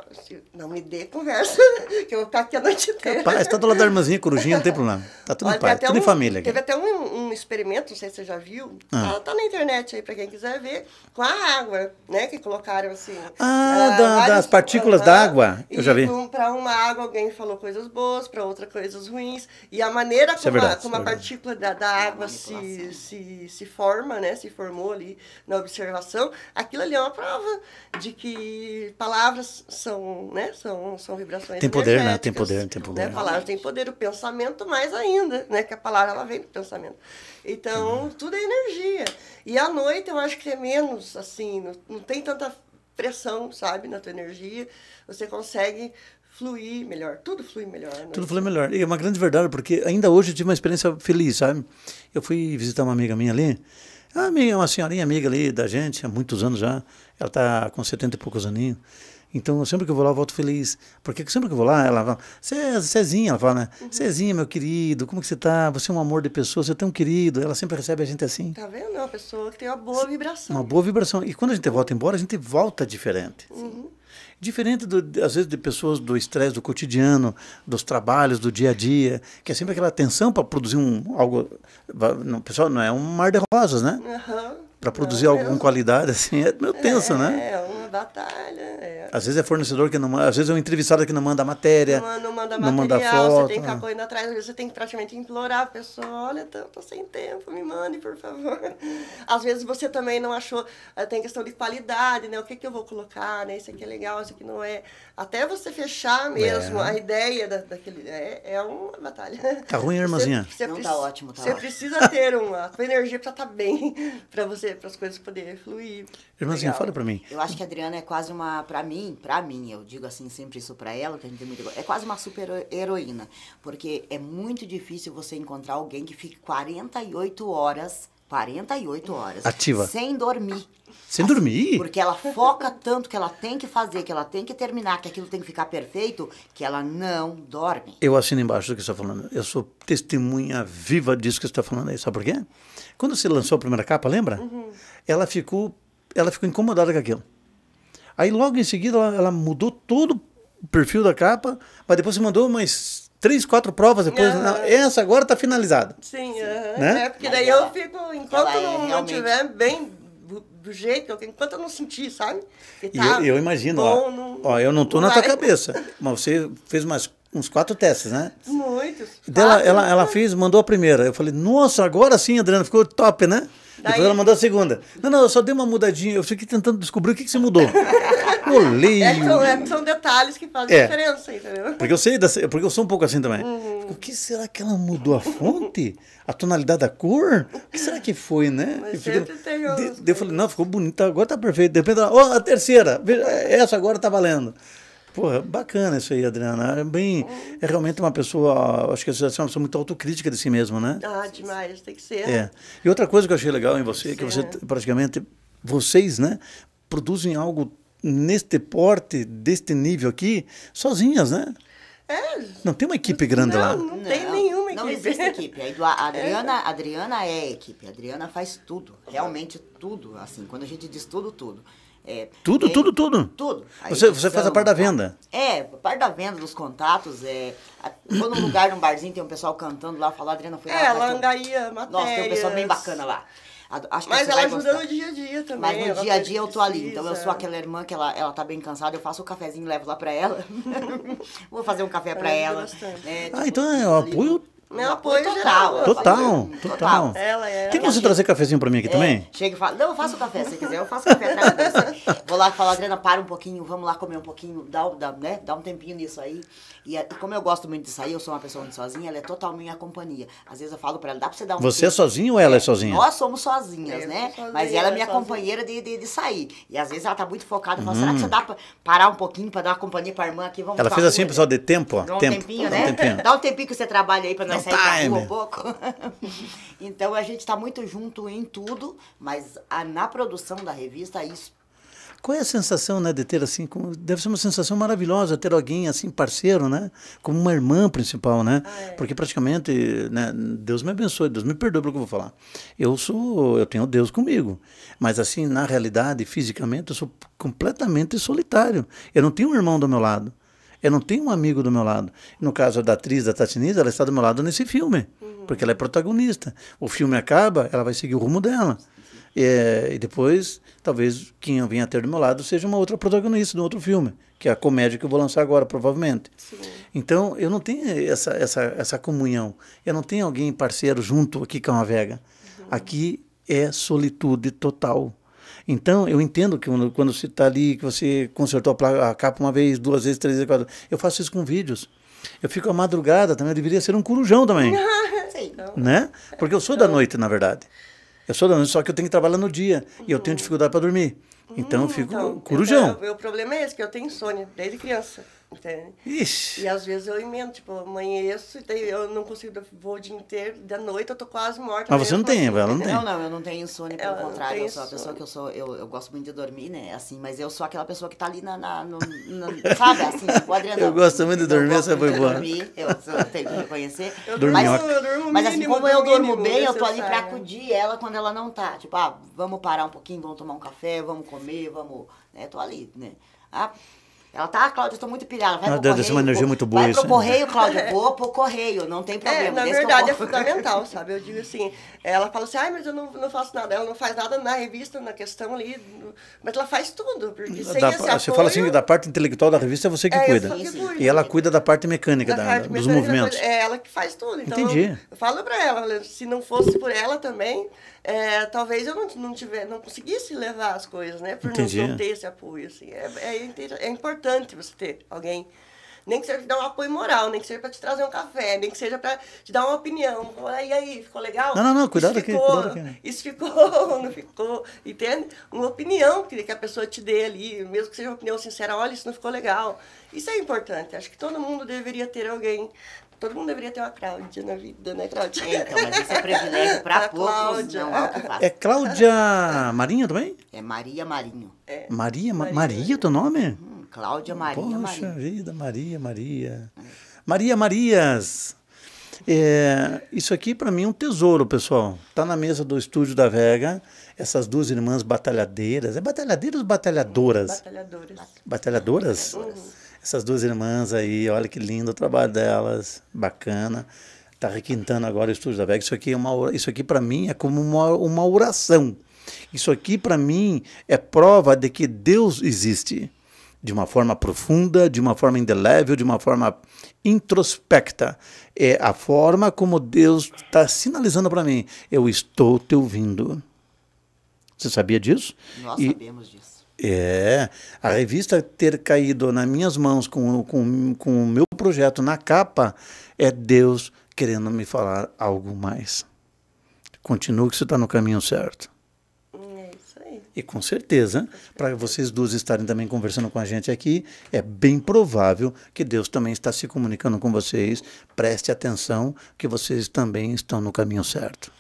não me dê conversa, que eu vou ficar aqui a noite inteira. Está do lado da irmãzinha, corujinha, não tem problema. Tá tudo Olha, em tudo um, em família. Aqui. Teve até um, um, experimento, não sei se você já viu, ah. tá, na internet aí para quem quiser ver, com a água, né? Que colocaram assim. Ah, ah da, vários, das partículas da d'água, eu já vi. Um, para uma água alguém falou coisas boas, para outra coisas ruins. E a maneira como, é verdade, a, como é a é partícula da, da água se, se, se forma, né? Se formou ali na observação, aquilo ali é uma prova de que palavras são, né, são, são vibrações Tem poder, né? Tem poder, né? tem poder. Né? Palavras têm poder, o pensamento mais ainda, né? Que a palavra, ela vem do pensamento. Então, uhum. tudo é energia. E à noite, eu acho que é menos, assim, não, não tem tanta pressão, sabe, na tua energia. Você consegue fluir melhor, tudo flui melhor. Né? Tudo flui melhor. E é uma grande verdade, porque ainda hoje eu tive uma experiência feliz, sabe? Eu fui visitar uma amiga minha ali, ah, uma senhorinha amiga ali da gente, há muitos anos já. Ela está com 70 e poucos aninhos. Então, sempre que eu vou lá, eu volto feliz. Porque sempre que eu vou lá, ela fala, é Cezinha, ela fala, né? Uhum. Cezinha, meu querido, como que você tá? Você é um amor de pessoa, você é tão querido. Ela sempre recebe a gente assim. Tá vendo? é Uma pessoa que tem uma boa vibração. Uma boa vibração. E quando a gente volta embora, a gente volta diferente. Uhum. Diferente, do, às vezes, de pessoas do estresse do cotidiano, dos trabalhos, do dia a dia, que é sempre aquela tensão para produzir um algo. Não, pessoal, não é um mar de rosas, né? Uhum. Para produzir não, alguma eu... qualidade, assim, é meio tenso, é, né? É, um batalha. É. Às vezes é fornecedor que não manda, às vezes é um entrevistado que não manda matéria. Não, não manda não manda foto, você tem que ficar ah. correndo atrás, às vezes você tem que praticamente implorar a pessoa, olha, tô, tô sem tempo, me mande, por favor. Às vezes você também não achou, eh, tem questão de qualidade, né? O que, que eu vou colocar, né? Isso aqui é legal, isso aqui não é. Até você fechar é. mesmo é. a ideia da, daquele. É, é uma batalha. Tá ruim, irmãzinha? Você, você não, tá ótimo, tá Você ótimo. precisa ter uma. energia pra estar tá bem para você, para as coisas poderem fluir. Irmãzinha, legal. fala para mim. Eu acho que a Adriana é quase uma, para mim, para mim, eu digo assim sempre isso para ela, que a gente tem muito, é quase uma super heroína, porque é muito difícil você encontrar alguém que fique 48 horas 48 horas. Ativa. Sem dormir. Sem assim, dormir? Porque ela foca tanto que ela tem que fazer, que ela tem que terminar, que aquilo tem que ficar perfeito, que ela não dorme. Eu assino embaixo do que você está falando. Eu sou testemunha viva disso que você está falando aí. Sabe por quê? Quando você lançou a primeira capa, lembra? Uhum. Ela, ficou, ela ficou incomodada com aquilo. Aí logo em seguida ela, ela mudou todo o perfil da capa, mas depois você mandou mais três, quatro provas depois. Uhum. essa agora está finalizada. Sim, Uhum. Né? é porque daí eu fico, enquanto é não, realmente... tiver bem do jeito enquanto eu não senti, sabe? Tá eu, eu, imagino, bom, ó, não, ó, eu não tô na vai. tua cabeça, mas você fez mais uns quatro testes, né? Muitos. Dela, ela, ela né? fez, mandou a primeira. Eu falei, nossa, agora sim, Adriana, ficou top, né? Daí... Depois ela mandou a segunda. Não, não, eu só dei uma mudadinha. Eu fiquei tentando descobrir o que, que você mudou. Eu É, são, é, são, detalhes que fazem é. diferença, entendeu? Porque eu sei, porque eu sou um pouco assim também. Uhum. O que será que ela mudou a fonte? A tonalidade da cor? O que será que foi, né? Mas eu, de, eu falei, não, ficou bonita, agora tá perfeito. Depende da. Ó, oh, a terceira, essa agora tá valendo. Porra, bacana isso aí, Adriana. É bem, é realmente uma pessoa, acho que você é uma pessoa muito autocrítica de si mesmo, né? Ah, demais, tem que ser. É. E outra coisa que eu achei legal em você, é que você é. praticamente, vocês, né, produzem algo neste porte, deste nível aqui, sozinhas, né? É. Não tem uma equipe grande não, lá. Não, não tem nenhuma equipe. Não existe equipe. A Adriana, é. Adriana é equipe. A Adriana faz tudo, realmente tudo. Assim, quando a gente diz tudo, tudo. É, tudo, é, tudo, tudo, tudo. Aí, você, você faz a é parte da venda. É, parte da venda, dos contatos. É, quando um lugar, num barzinho, tem um pessoal cantando lá, falou Adriana, foi lá. É, langaria, matérias. Nossa, tem um pessoal bem bacana lá. Acho Mas ela ajuda no dia a dia também. Mas no dia a dia eu tô ali. Então eu sou aquela irmã que ela, ela tá bem cansada, eu faço o um cafezinho e levo lá pra ela. Vou fazer um café pra é, ela. Né, ah, tipo, então é, tipo, ah, então eu apoio apoio meu apoio total. Total, total. Ela é. Quer você trazer cafezinho pra mim aqui é, também? Chega e fala. Não, eu faço café, se quiser, eu faço café. Vou lá falar, Adriana, para um pouquinho, vamos lá comer um pouquinho, dá, dá, né, dá um tempinho nisso aí. E, como eu gosto muito de sair, eu sou uma pessoa muito sozinha, ela é total minha companhia. Às vezes eu falo pra ela, dá pra você dar um. Você é sozinha ou ela é, é sozinha? Nós somos sozinhas, né? Mas ela é, é minha companheira de, de, sair. E às vezes ela tá muito focada, fala, será que hum. você dá pra parar um pouquinho pra dar uma companhia pra irmã aqui? Vamos ela fez assim, pessoal, de tempo, ó. Dá um tempinho, né? Dá um tempinho que você trabalha aí pra nós sair time. pra rua pouco. então a gente está muito junto em tudo, mas a, na produção da revista isso qual é a sensação, né, de ter assim, deve ser uma sensação maravilhosa ter alguém assim parceiro, né, como uma irmã principal, né? Ah, é. Porque praticamente, né, Deus me abençoe, Deus me perdoe pelo que eu vou falar. Eu sou, eu tenho Deus comigo, mas assim, na realidade, fisicamente eu sou completamente solitário. Eu não tenho um irmão do meu lado. Eu não tenho um amigo do meu lado. No caso da atriz, da Tatiniza, ela está do meu lado nesse filme, uhum. porque ela é protagonista. O filme acaba, ela vai seguir o rumo dela. É, e depois, talvez, quem venha ter do meu lado seja uma outra protagonista de um outro filme, que é a comédia que eu vou lançar agora, provavelmente. Sim. Então, eu não tenho essa, essa, essa comunhão. Eu não tenho alguém parceiro junto aqui com a Vega. Uhum. Aqui é solitude total. Então, eu entendo que quando você está ali, que você consertou a, capa uma vez, duas vezes, três vezes, quatro Eu faço isso com vídeos. Eu fico à madrugada também, eu deveria ser um corujão também. Né? Porque eu sou da noite, na verdade. Eu sou da noite, só que eu tenho que trabalhar no dia. Uhum. E eu tenho hum. dificuldade para dormir. Então, eu hum, fico então, corujão. Então, o problema é esse, que eu tenho insônia, desde criança. Ixi. E às vezes eu emendo, tipo, amanheço, é e eu não consigo voo o dia inteiro, da noite eu tô quase morta. Mas você não tem, ela não tem. Não, não, eu não tenho insônia, pelo ela contrário, eu sou a pessoa que eu sou, eu, eu gosto muito de dormir, né, assim, mas eu sou aquela pessoa que tá ali na, na, no, na sabe, assim, o tipo, Adriano. Eu gosto muito de dormir, você foi boa. Dormir, eu, eu tenho que reconhecer. Eu durmo, mas, eu durmo mas assim, como eu dormo bem, eu tô ali pra acudir ela quando ela não tá, tipo, ah, vamos parar um pouquinho, vamos tomar um café, vamos comer, vamos, né, tô ali, né. Ah, ela tá, ah, Cláudia, eu tô muito pilhada. Vai Meu Deus, é uma energia muito boa vai isso. pro correio, Cláudia, vou pro correio, não tem é, problema. É, na verdade é fundamental, sabe? Eu digo assim, ela fala assim, ai, mas eu não, não faço nada. Ela não faz nada na revista, na questão ali, mas ela faz tudo. Porque sem da, esse apoio, ah, você fala assim, da parte intelectual da revista é você que é, cuida. E ela cuida da parte mecânica, da, da parte dos mecânica, movimentos. É ela que faz tudo. Então, Entendi. Eu, eu falo pra ela, se não fosse por ela também é, talvez eu não, não, tiver, não conseguisse levar as coisas, né? Por Entendi. não ter esse apoio, assim. É, é, é, importante você ter alguém, nem que seja para dar um apoio moral, nem que seja para te trazer um café, nem que seja para te dar uma opinião. E aí, ficou legal? Não, não, não, cuidado aqui. Né? Isso ficou, não ficou, entende? Uma opinião que a pessoa te dê ali, mesmo que seja uma opinião sincera, olha, isso não ficou legal. Isso é importante. Acho que todo mundo deveria ter alguém Todo mundo deveria ter uma Cláudia na vida, né, Cláudia? É, então, mas isso é privilégio para poucos, Cláudia. não é o É Cláudia Marinho também? É Maria Marinho. É. Maria, Maria, Maria, teu nome? Hum, Cláudia Maria Poxa Marinho. vida, Maria, Maria. Maria Marias. É, isso aqui para mim é um tesouro, pessoal. Tá na mesa do estúdio da Vega, essas duas irmãs batalhadeiras. É batalhadeiras ou batalhadoras? Batalhadoras. Batalhadoras? Batalhadoras. Uhum essas duas irmãs aí, olha que lindo o trabalho delas, bacana. Está requintando agora o estúdio da Vega Isso aqui, é uma, isso aqui para mim, é como uma, uma oração. Isso aqui, para mim, é prova de que Deus existe de uma forma profunda, de uma forma indelével, de uma forma introspecta. É a forma como Deus está sinalizando para mim: eu estou te ouvindo. Você sabia disso? Nós e, sabemos disso. É, a revista ter caído nas minhas mãos com, com, com o meu projeto na capa é Deus querendo me falar algo mais. Continue que você está no caminho certo. É isso aí. E com certeza, para vocês duas estarem também conversando com a gente aqui, é bem provável que Deus também está se comunicando com vocês. Preste atenção que vocês também estão no caminho certo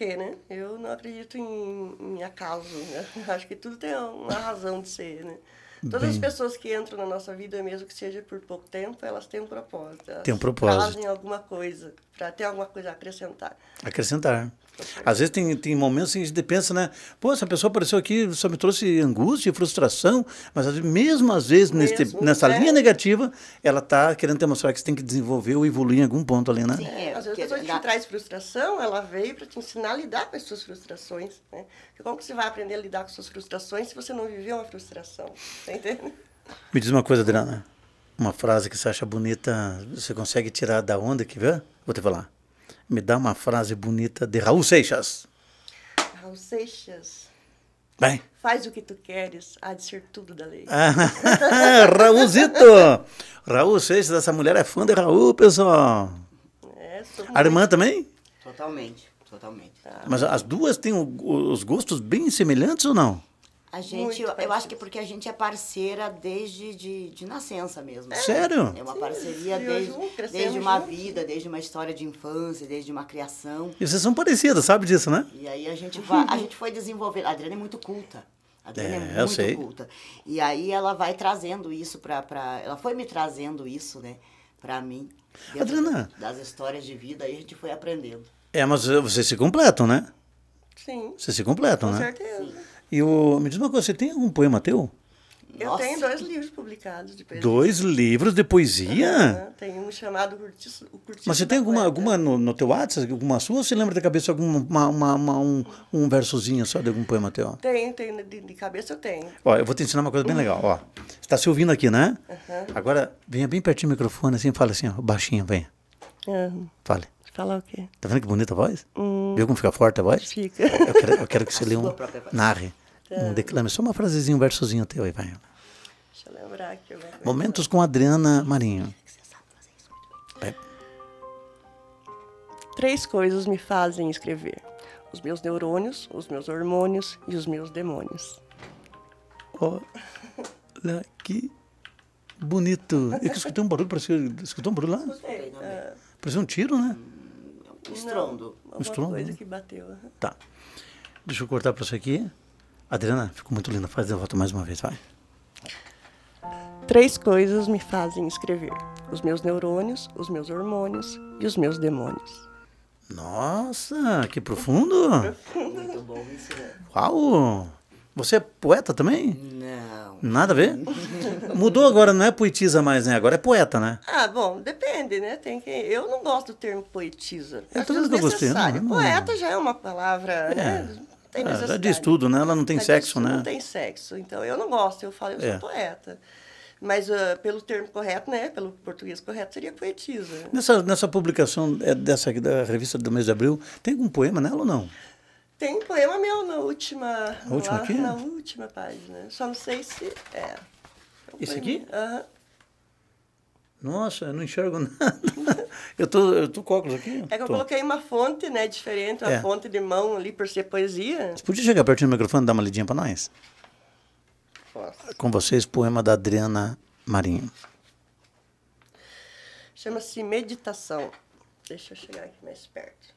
porquê, né? Eu não acredito em, em acaso, né? Acho que tudo tem uma razão de ser, né? Todas Bem... as pessoas que entram na nossa vida, mesmo que seja por pouco tempo, elas têm um propósito. Elas tem um propósito. Fazem alguma coisa, para ter alguma coisa a acrescentar. Acrescentar. Às vezes tem, tem momentos que a gente pensa, né? Pô, essa pessoa apareceu aqui, só me trouxe angústia e frustração, mas mesmo às vezes mesmo, nesse, nessa né? linha negativa, ela está querendo demonstrar que você tem que desenvolver ou evoluir em algum ponto ali, né? Sim, é, às vezes a pessoa que te traz frustração, ela veio para te ensinar a lidar com as suas frustrações, né? Porque como que você vai aprender a lidar com suas frustrações se você não viveu uma frustração? Tá entendendo? Me diz uma coisa, Adriana. Uma frase que você acha bonita, você consegue tirar da onda que vê? Vou te falar me dá uma frase bonita de Raul Seixas. Raul Seixas. Bem. Faz o que tu queres, há de ser tudo da lei. Raulzito! Raul Seixas, essa mulher é fã de Raul, pessoal. É, a irmã também? Totalmente, totalmente. Mas as duas têm os gostos bem semelhantes ou não? A gente, eu, eu acho que porque a gente é parceira desde de, de nascença mesmo. É? Sério? É uma parceria Sim, desde, desde uma vida, desde uma história de infância, desde uma criação. E vocês são parecidas, sabe disso, né? E aí a gente, a gente foi desenvolvendo. A Adriana é muito culta. A Adriana é, é muito eu sei. culta. E aí ela vai trazendo isso para. Ela foi me trazendo isso, né? Para mim. Adriana. Das histórias de vida, aí a gente foi aprendendo. É, mas vocês se completam, né? Sim. Vocês se completam, Com né? Com certeza. Sim. E o, me diz uma coisa, você tem algum poema teu? Eu Nossa. tenho dois livros publicados de poesia. Dois livros de poesia? Uhum, tem um chamado Curtiço, O Curtiço Mas você tem alguma, poeta. alguma no, no teu WhatsApp, alguma sua, ou você lembra de cabeça algum uma, uma, uma, um, um versozinho só de algum poema teu? Tem, tem, de, de, cabeça eu tenho. Ó, eu vou te ensinar uma coisa bem legal, ó. Você está se ouvindo aqui, né? Uhum. Agora, venha bem pertinho do microfone, assim, fala assim, ó, baixinho, venha. Uhum. Fale. Falar o quê? Tá vendo que bonita a voz? Vê hum. Viu como fica forte a voz? Fica. Eu quero, eu quero que você leia um... Narre. Tá. Um declame, só uma frasezinha, um versozinho teu aí, vai. Deixa eu lembrar aqui. Momentos com Adriana Marinho. É. Três coisas me fazem escrever: os meus neurônios, os meus hormônios e os meus demônios. Olha que bonito. É eu escutei um barulho, parecia. Escutou um barulho lá? Escutei, é? é. Parecia um tiro, né? Hum, um estrondo. Não, uma um estrondo. coisa né? que bateu. Tá. Deixa eu cortar para você aqui. Adriana, ficou muito linda. Faz a volta mais uma vez, vai. Três coisas me fazem escrever: os meus neurônios, os meus hormônios e os meus demônios. Nossa, que profundo! profundo. Muito bom isso, né? Uau! Você é poeta também? Não. Nada a ver? Mudou agora, não é poetisa mais, né? Agora é poeta, né? Ah, bom, depende, né? Tem que... Eu não gosto do termo poetisa. Eu também não gostei. Não, não. Poeta já é uma palavra, né? é. né? tem ah, necessidade. Já diz tudo, né? Ela não tem já sexo, né? Não tem sexo. Então, eu não gosto, eu falo, eu é. sou poeta. Mas uh, pelo termo correto, né? Pelo português correto, seria poetisa. Né? Nessa, nessa publicação é, dessa da revista do mês de abril, tem algum poema nela ou não? Tem um poema meu na última. última lá, aqui? Na última página. Só não sei se é. é Esse aqui? Aham. Uhum. Nossa, eu não enxergo nada. eu tô, eu tô com óculos aqui? É que eu coloquei uma fonte, né, diferente, uma é. fonte de mão ali por ser poesia. Você podia chegar pertinho do microfone e dar uma lidinha para nós? Posso. Com vocês, poema da Adriana Marinho. Chama-se Meditação. Deixa eu chegar aqui mais perto.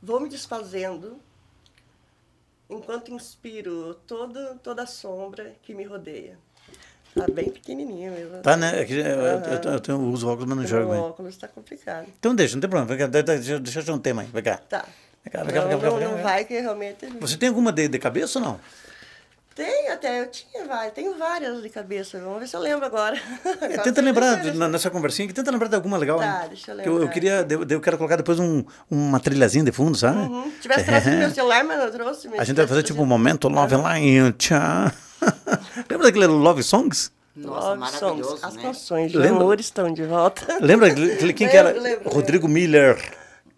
Vou me desfazendo enquanto inspiro toda, toda a sombra que me rodeia. Tá bem pequenininho mesmo. Tá, né? É eu, eu, eu, tenho, eu uso óculos, mas não jogo bem. O óculos tá complicado. Então deixa, não tem problema. Deixa, deixa eu ter um tema aí. Vai cá. Tá. cá, cá, cá. Não, vai que realmente... É Você tem alguma de, de cabeça ou não? Tem até, eu tinha várias, tenho várias de cabeça. Vamos ver se eu lembro agora. É, tenta lembrar na, nessa conversinha, tenta lembrar de alguma legal. Tá, né? deixa eu lembrar. Que eu, eu queria, eu, eu quero colocar depois um, uma trilhazinha de fundo, sabe? Uhum. Tivesse é. trazido meu celular, mas eu trouxe. mesmo. a gente vai fazer tipo um momento Love uhum. Line, tchau. Lembra daquele Love Songs? Nossa, Love maravilhoso, songs. As né? canções de Lembra? estão de volta. Lembra aquele, quem que era? Lembro, Rodrigo Miller,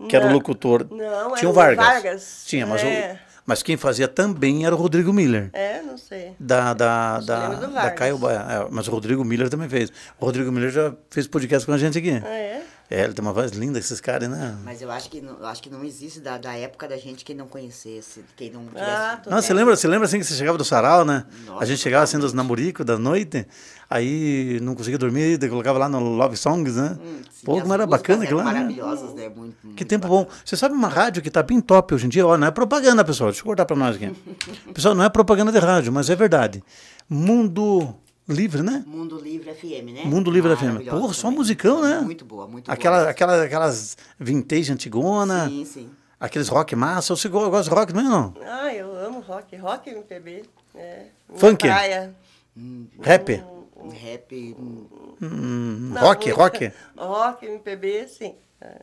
que não, era o locutor. Não, Tinha o Vargas. Vargas. Tinha, mas é. o... Mas quem fazia também era o Rodrigo Miller. É, não sei. Da, da, da, da Caio Baia. É, mas o Rodrigo Miller também fez. O Rodrigo Miller já fez podcast com a gente aqui. Ah, é? É, ele tem uma voz linda, esses caras, né? Mas eu acho que não, acho que não existe da, da época da gente quem não conhecesse, quem não ah, tivesse... Ah, não, você lembra, você lembra assim que você chegava do sarau, né? Nossa, a gente chegava assim dos namoricos da noite, Aí não conseguia dormir, colocava lá no Love Songs, né? Hum, sim, Pô, como era bacana aquilo lá. Né? Maravilhosas, né? Muito, muito que tempo bacana. bom. Você sabe uma rádio que tá bem top hoje em dia? Ó, não é propaganda, pessoal. Deixa eu cortar para nós aqui. pessoal, não é propaganda de rádio, mas é verdade. Mundo Livre, né? Mundo Livre FM, né? Mundo Livre FM. Porra, só musicão, né? Muito boa, muito Aquela, boa. Aquela, aquelas vintage antigona. Sim, sim. Aqueles rock massa. Você gosta de rock também, não? Ah, eu amo rock. Rock MPB. É. Né? Funk? Praia. Hum, Rap? Hum. Rap. Hum, não, rock, rock? Rock, MPB, sim.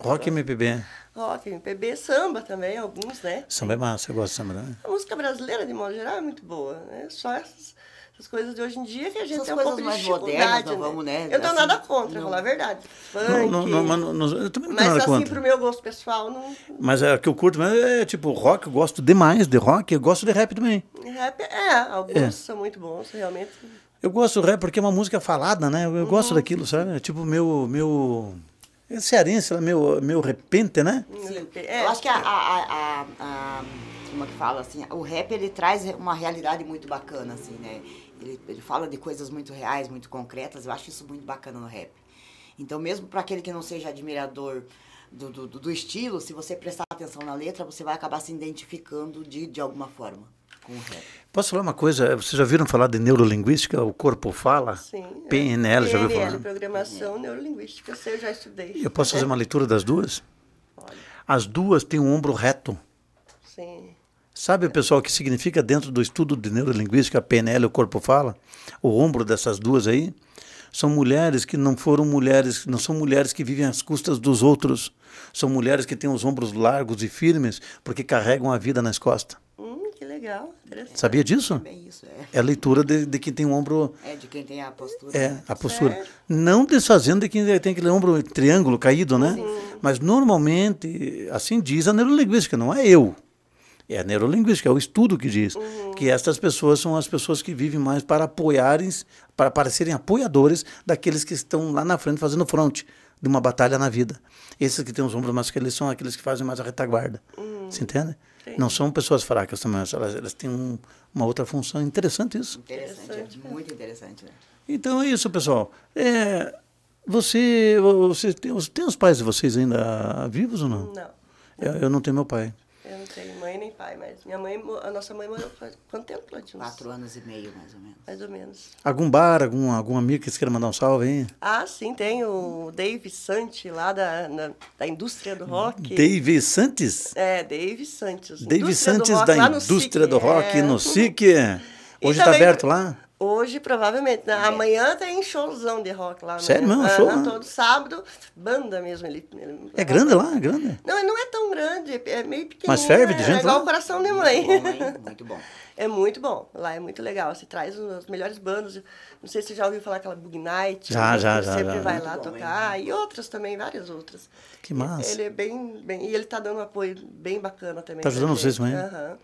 Rock MPB. Rock MPB, samba também, alguns, né? Samba é massa, eu gosto de samba, né? A música brasileira, de modo geral, é muito boa, né? Só essas, essas coisas de hoje em dia que a gente essas tem um pouco mais dificuldade, modernas, né? Então vamos, né? Eu não assim, nada contra, não. falar a verdade. Funk, não, não, não, não, eu também não tenho nada assim, contra. Mas assim, pro meu gosto pessoal, não... Mas é que eu curto, mas é tipo, rock eu gosto demais de rock, eu gosto de rap também. Rap, é, alguns é. são muito bons, realmente... Eu gosto do rap porque é uma música falada, né? Eu, uhum. gosto daquilo, sabe? É tipo, meu. meu... É cearense, meu, meu repente, né? Sim. É. Eu acho que a, a, a, a como é que fala assim, o rap ele traz uma realidade muito bacana, assim, né? Ele, ele fala de coisas muito reais, muito concretas. Eu acho isso muito bacana no rap. Então, mesmo para aquele que não seja admirador do, do, do, estilo, se você prestar atenção na letra, você vai acabar se identificando de, de alguma forma com o rap. Posso falar uma coisa? Vocês já viram falar de neurolinguística? O corpo fala? Sim. É. PNL, PNL já ouviu falar? Programação Neurolinguística, eu, sei, eu já estudei. Eu posso fazer uma leitura das duas? As duas têm um ombro reto. Sim. Sabe, pessoal, o que significa dentro do estudo de neurolinguística, PNL, o corpo fala? O ombro dessas duas aí? São mulheres que não foram mulheres, não são mulheres que vivem às custas dos outros. São mulheres que têm os ombros largos e firmes porque carregam a vida nas costas legal. Sabia disso? Isso, é. é. a leitura de, de quem tem o um ombro. É, de quem tem a postura. É, a postura. Certo. Não desfazendo de quem tem aquele ombro triângulo caído, né? Sim. Mas normalmente, assim diz a neurolinguística, não é eu. É a neurolinguística, é o estudo que diz uhum. que essas pessoas são as pessoas que vivem mais para apoiarem, para, para serem apoiadores daqueles que estão lá na frente fazendo fronte de uma batalha na vida. Esses que têm os ombros mais que eles são aqueles que fazem mais a retaguarda. Uhum. Você entende? Sim. Não são pessoas fracas também, elas, elas têm um, uma outra função. Interessante isso. Interessante, é é. muito interessante. Né? Então é isso, pessoal. É, você, você tem, tem os pais de vocês ainda vivos ou não? Não. Eu, eu não tenho meu pai. Eu não tenho mãe nem pai, mas minha mãe, a nossa mãe morreu faz quanto tempo, Plantino? Quatro anos e meio, mais ou menos. Mais ou menos. Algum bar, algum, algum amigo que você queira mandar um salve aí? Ah, sim, tem o Dave Santi, lá da, na, da indústria do rock. Dave Santes É, Dave Santos. Dave Santes da indústria do rock, é. no SIC. Hoje está aberto lá? Hoje, provavelmente. É. Amanhã tem showzão de rock lá. Sério mesmo? Show? Ah, todo sábado, banda mesmo. Ele, ele é grande lá? É grande? Não, não é tão grande, é meio pequeno. Mas ferve de é gente É igual lá? o coração de mãe. Muito bom, muito bom. É muito bom. Lá é muito legal. Você traz os melhores bandos. Não sei se você já ouviu falar aquela Bug Night. Já, né? já, já. Sempre já, vai né? lá tocar. E outras também, várias outras. Que massa. Ele é bem, bem... E ele tá dando um apoio bem bacana também. Tá ajudando vocês, mãe? Aham. Uhum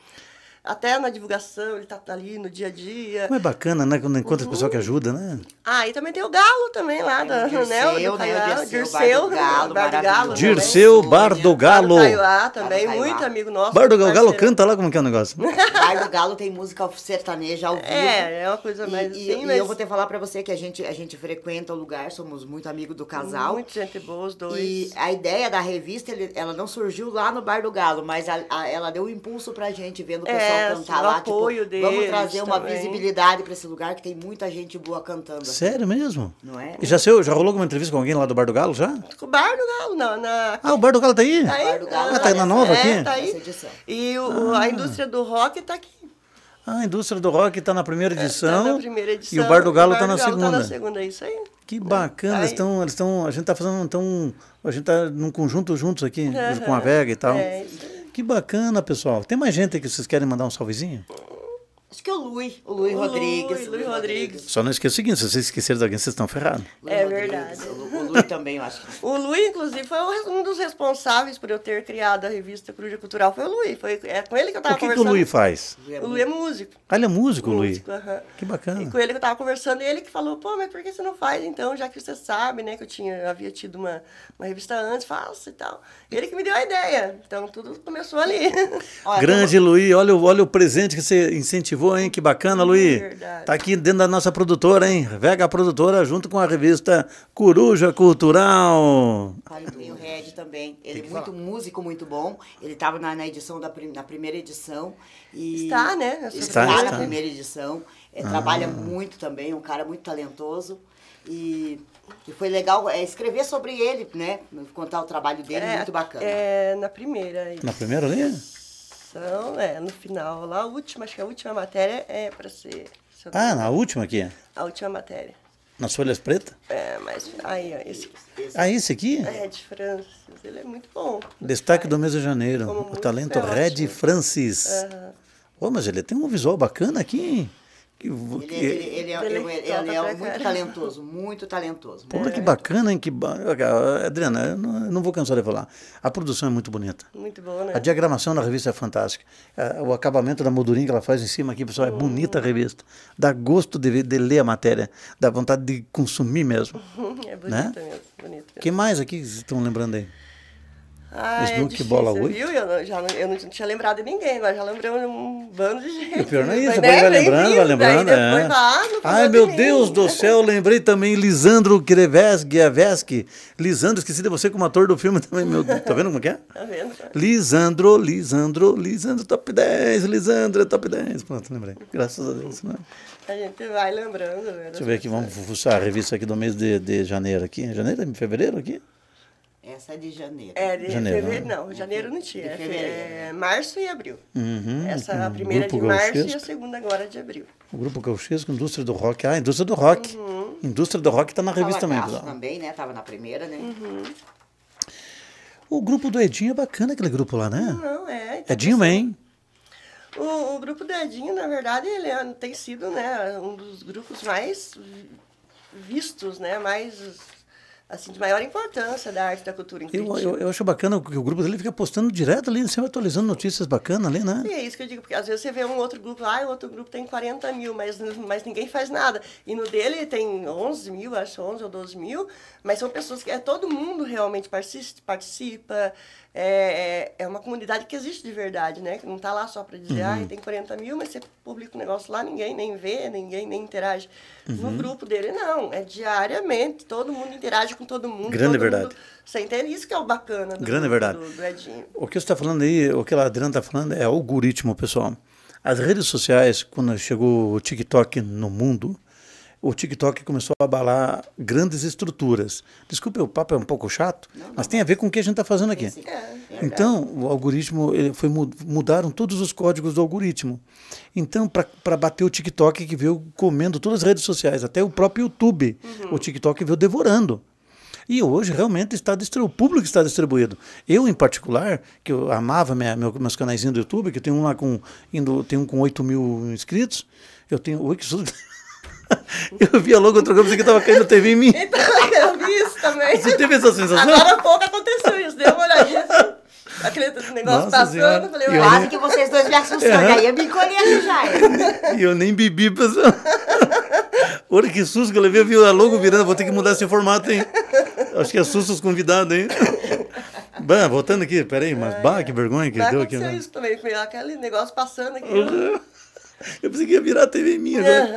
até na divulgação, ele tá, tá, ali no dia a dia. Mas é bacana, né? Quando encontra uhum. pessoal que ajuda, né? Ah, e também tem o Galo também lá, da, Dirceu, né? O Caiá, né, Dirceu, Bar do Galo. Bar do Galo Dirceu, Bar do Galo. Caiuá também, muito amigo nosso. Bar do Galo, Galo canta lá como que é o negócio? Bar do Galo tem música sertaneja ao vivo. É, é uma coisa mais e, assim, e, mas... e eu vou ter que falar pra você que a gente, a gente frequenta o lugar, somos muito amigos do casal. Muito gente boa, os dois. E a ideia da revista, ele, ela não surgiu lá no Bar do Galo, mas a, a, ela deu um impulso pra gente, vendo o pessoal é, pessoal cantar é, tá lá. Tipo, apoio tipo, Vamos trazer uma visibilidade para esse lugar que tem muita gente boa cantando. Assim. Sério mesmo? Não é? E já, seu, já rolou alguma entrevista com alguém lá do Bar do Galo já? O Bar do Galo, não. Na... Ah, o Bar do Galo tá aí? Tá aí. Ah, tá na é, nova é, aqui? Tá aí. E o, ah. a indústria do rock tá aqui. Ah, a indústria do rock está na primeira edição. Tá na primeira é, tá edição. E o Bar do Galo está tá na segunda. Está na segunda, é isso aí. Que bacana, eles estão, eles estão, a gente está fazendo, tão a gente está num conjunto juntos aqui, com a Vega e tal. É, isso aí. Que bacana, pessoal. Tem mais gente aqui que vocês querem mandar um salvezinho? Acho que é o Luiz. o Luiz Rodrigues. Rodrigues. Só não esqueça o seguinte, se vocês esquecerem de alguém, vocês estão ferrados. É verdade. O Luiz também, eu acho. o Luiz, inclusive, foi um dos responsáveis por eu ter criado a revista Cruja Cultural. Foi o Luiz. foi, é com ele que eu estava conversando. O que o Luiz faz? O Luiz é, é músico. Ah, ele é músico, o Músico, aham. Que bacana. E com ele que eu estava conversando, e ele que falou, pô, mas por que você não faz então, já que você sabe, né, que eu tinha, havia tido uma, uma revista antes, faça e tal. Ele que me deu a ideia. Então, tudo começou ali. olha, Grande, como... Lui, olha, olha o presente que você incentivou incentivou, hein? Que bacana, Luí. É Tá aqui dentro da nossa produtora, hein? Vega Produtora, junto com a revista Coruja Cultural. Aí tem o Red também. Ele é muito falar. músico, muito bom. Ele estava na, na, edição da na primeira edição. E está, né? Está, está, na primeira edição. É, ah. Trabalha muito também, é um cara muito talentoso. E, e, foi legal é, escrever sobre ele, né? Contar o trabalho dele, é, muito bacana. É, na primeira. Na primeira linha? graduação, né? No final, lá a última, acho que a última matéria é para ser. Se ah, na última aqui? A última matéria. Nas folhas pretas? É, mas aí, ó, esse, esse. Ah, esse aqui? É, Red Francis, ele é muito bom. Destaque do mês de janeiro, Como o talento Red né? Francis. Uhum. Oh, mas ele tem um visual bacana aqui, hein? Que, ele, é que... Ele, ele, é, ele, é, ele é, é muito talentoso, muito talentoso. Puta Olha que bacana, hein? Que ba... Adriana, eu não, eu não, vou cansar de falar. A produção é muito bonita. Muito boa, né? A diagramação da revista é fantástica. O acabamento da moldurinha que ela faz em cima aqui, pessoal, é hum. bonita a hum. revista. Dá gosto de, de, ler a matéria, dá vontade de consumir mesmo. é bonita né? mesmo, bonita. O que mais aqui vocês estão lembrando aí? Ah, Eles é bola 8. viu? Eu, não, já, eu não tinha lembrado de ninguém, mas já lembrei um bando de gente. O pior não é isso, né? vai lembrando, vai lembrando. É. Ai, meu de Deus do céu, lembrei também Lisandro Greveschi. Lisandro, esqueci de você como ator do filme também. Meu, tá vendo como é, é? Tá vendo. Lisandro, Lisandro, Lisandro, top 10, Lisandro, top 10. Pronto, lembrei. Graças a Deus. Né? A gente vai lembrando. Né, Deixa eu ver aqui, vamos fuçar a revista aqui do mês de, de janeiro aqui. Janeiro, fevereiro aqui? essa é de janeiro. É, de janeiro, fevereiro, né? não. Janeiro não tinha. É, é, março e abril. Uhum, essa um, a primeira de março Gauchesco. e a segunda agora de abril. O grupo Gauchesco, indústria do rock. Ah, indústria do rock. Uhum. Indústria do rock está na Tava revista também. Tá também, né? Tava na primeira, né? Uhum. O grupo do Edinho é bacana aquele grupo lá, né? Não, é. Então Edinho assim, Man. O, o, grupo do Edinho, na verdade, ele é, tem sido né, um dos grupos mais vistos, né? Mais assim, de maior importância da arte da cultura em Eu, eu, eu acho bacana que o grupo dele fica postando direto ali, sempre atualizando notícias bacanas ali, né? Sim, é isso que eu digo, porque às vezes você vê um outro grupo, ah, o outro grupo tem 40 mil, mas, mas ninguém faz nada. E no dele tem 11 mil, acho 11 ou 12 mil, mas são pessoas que é todo mundo realmente participa é, é, é uma comunidade que existe de verdade, né? Que não está lá só para dizer, uhum. ah, tem 40 mil, mas você publica um negócio lá, ninguém nem vê, ninguém nem interage. Uhum. No grupo dele, não. É diariamente, todo mundo interage com todo mundo. Grande todo verdade. Mundo, você entende? Isso que é o bacana do, Grande verdade. do, do Edinho. O que você está falando aí, o que a Adriana está falando é algoritmo, pessoal. As redes sociais, quando chegou o TikTok no mundo, o TikTok começou a abalar grandes estruturas. Desculpe, o papo é um pouco chato, não, não. mas tem a ver com o que a gente está fazendo aqui. É, é então, o algoritmo foi mudaram todos os códigos do algoritmo. Então, para bater o TikTok que veio comendo todas as redes sociais, até o próprio YouTube, uhum. o TikTok veio devorando. E hoje realmente está o público está distribuído. Eu, em particular, que eu amava minha, meus canais do YouTube, que eu tenho um lá com, indo, tenho um com 8 mil inscritos, eu tenho que isso eu vi logo longo do programa que tava caindo TV em mim. Então, eu vi isso também. Você teve essa sensação? Agora pouco aconteceu isso, deu uma olhadinha assim. Aquele negócio Nossa passando, senhora. falei, eu acho nem... que vocês dois me assustaram, é. aí eu me encolhi já. E eu nem bebi, pessoal. Olha que susto que eu levei, eu vi a logo virando, vou ter que mudar esse formato, hein? Acho que assusta é os convidados, hein? Bem, voltando aqui, peraí, mas bah, que vergonha que deu aqui. Né? isso também, foi aquele negócio passando aqui. Uhum. Eu pensei que ia virar a TV minha. Né?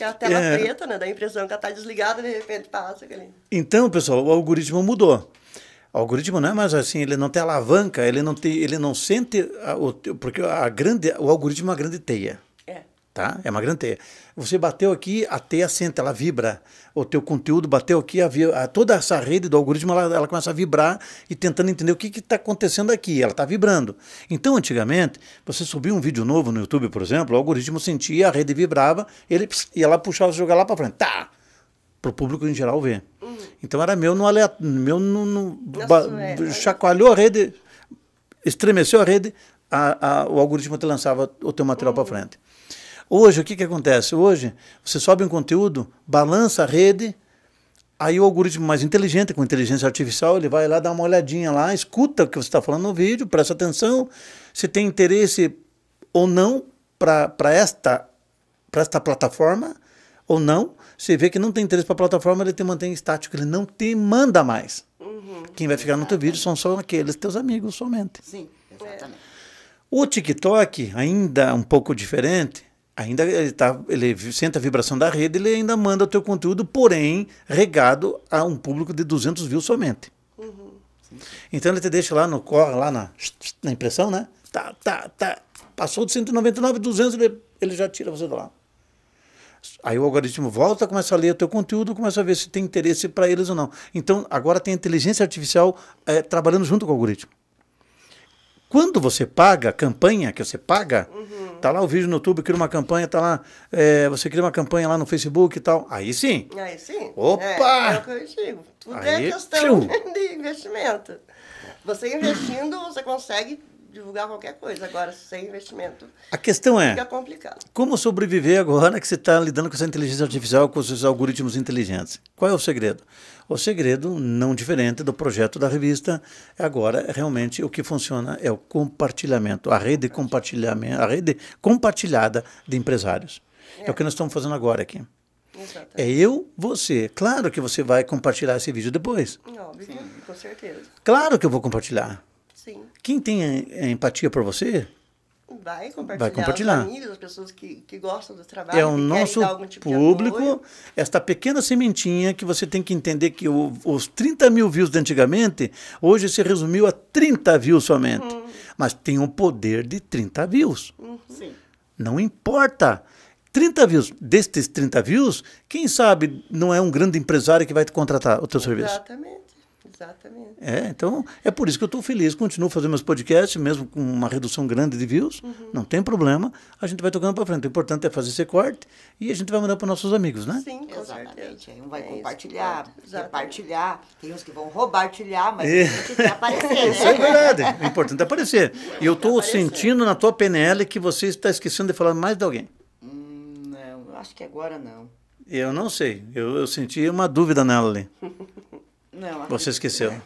É, a tela é. preta, né? Dá a impressão que ela tá desligada de repente passa. Aquele... Então, pessoal, o algoritmo mudou. O algoritmo não é mais assim, ele não tem alavanca, ele não, tem, ele não sente. A, o, porque a grande, o algoritmo é uma grande teia tá? É uma grande teia. Você bateu aqui, a teia senta, ela vibra. O teu conteúdo bateu aqui, a, a, toda essa rede do algoritmo, ela, ela, começa a vibrar e tentando entender o que está acontecendo aqui. Ela está vibrando. Então, antigamente, você subia um vídeo novo no YouTube, por exemplo, o algoritmo sentia, a rede vibrava, ele, e ela puxava, jogar lá para frente. Tá! Para o público em geral ver. Uhum. Então era meu no aleatório, meu no, no Nossa, é, chacoalhou a rede, estremeceu a rede, a, o algoritmo te lançava o teu material para uhum. frente. Hoje, o que, que acontece? Hoje, você sobe um conteúdo, balança a rede, aí o algoritmo mais inteligente, com inteligência artificial, ele vai lá dar uma olhadinha lá, escuta o que você está falando no vídeo, presta atenção, se tem interesse ou não para esta, esta plataforma, ou não, Se vê que não tem interesse para a plataforma, ele te mantém estático, ele não te manda mais. Uhum, Quem vai ficar exatamente. no teu vídeo são só aqueles teus amigos somente. Sim, exatamente. O TikTok, ainda um pouco diferente, ainda ele, tá, ele sente a vibração da rede, ele ainda manda o teu conteúdo, porém regado a um público de 200 views somente. Uhum. Então ele te deixa lá no corre, lá na, na impressão, né? Tá, tá, tá. Passou de 199, 200, ele, ele já tira você do lá. Aí o algoritmo volta, começa a ler o teu conteúdo, começa a ver se tem interesse para eles ou não. Então agora tem inteligência artificial é, trabalhando junto com o algoritmo quando você paga, a campanha que você paga, uhum. tá lá o vídeo no YouTube, cria uma campanha, tá lá, é, você cria uma campanha lá no Facebook e tal. Aí sim. Aí sim. Opa! É, é o que eu digo. Tudo é Aí, é questão tchum. de investimento. Você investindo, você consegue divulgar qualquer coisa. Agora, sem investimento. A questão é: fica complicado. Como sobreviver agora que você está lidando com essa inteligência artificial, com esses algoritmos inteligentes? Qual é o segredo? O segredo, não diferente do projeto da revista, é agora realmente o que funciona é o compartilhamento, a rede, compartilhamento, a rede compartilhada de empresários. É. é o que nós estamos fazendo agora aqui. Exatamente. É eu, você. Claro que você vai compartilhar esse vídeo depois. Óbvio, Sim. com certeza. Claro que eu vou compartilhar. Sim. Quem tem eh, eh, empatia por você, Vai compartilhar. Vai compartilhar. Os amigos, as pessoas que, que gostam do trabalho. É o nosso tipo público, esta pequena sementinha que você tem que entender que o, os 30 mil views de antigamente, hoje se resumiu a 30 views somente. Uhum. Mas tem um poder de 30 views. Uhum. Não importa. 30 views. Destes 30 views, quem sabe não é um grande empresário que vai te contratar o teu Exatamente. serviço. Exatamente. Exatamente. É, então é por isso que eu estou feliz. Continuo fazendo meus podcasts, mesmo com uma redução grande de views. Uhum. Não tem problema. A gente vai tocando para frente. O importante é fazer esse corte e a gente vai mandar para nossos amigos, né? Sim, exatamente. Aí um vai é compartilhar, compartilhar. É, tem uns que vão roubartilhar, mas é. tem que aparecer. Né? Isso né? é verdade. O importante é aparecer. E eu estou sentindo na tua PNL que você está esquecendo de falar mais de alguém. Hum, não, acho que agora não. Eu não sei. Eu, eu senti uma dúvida nela ali. Não, você esqueceu. É.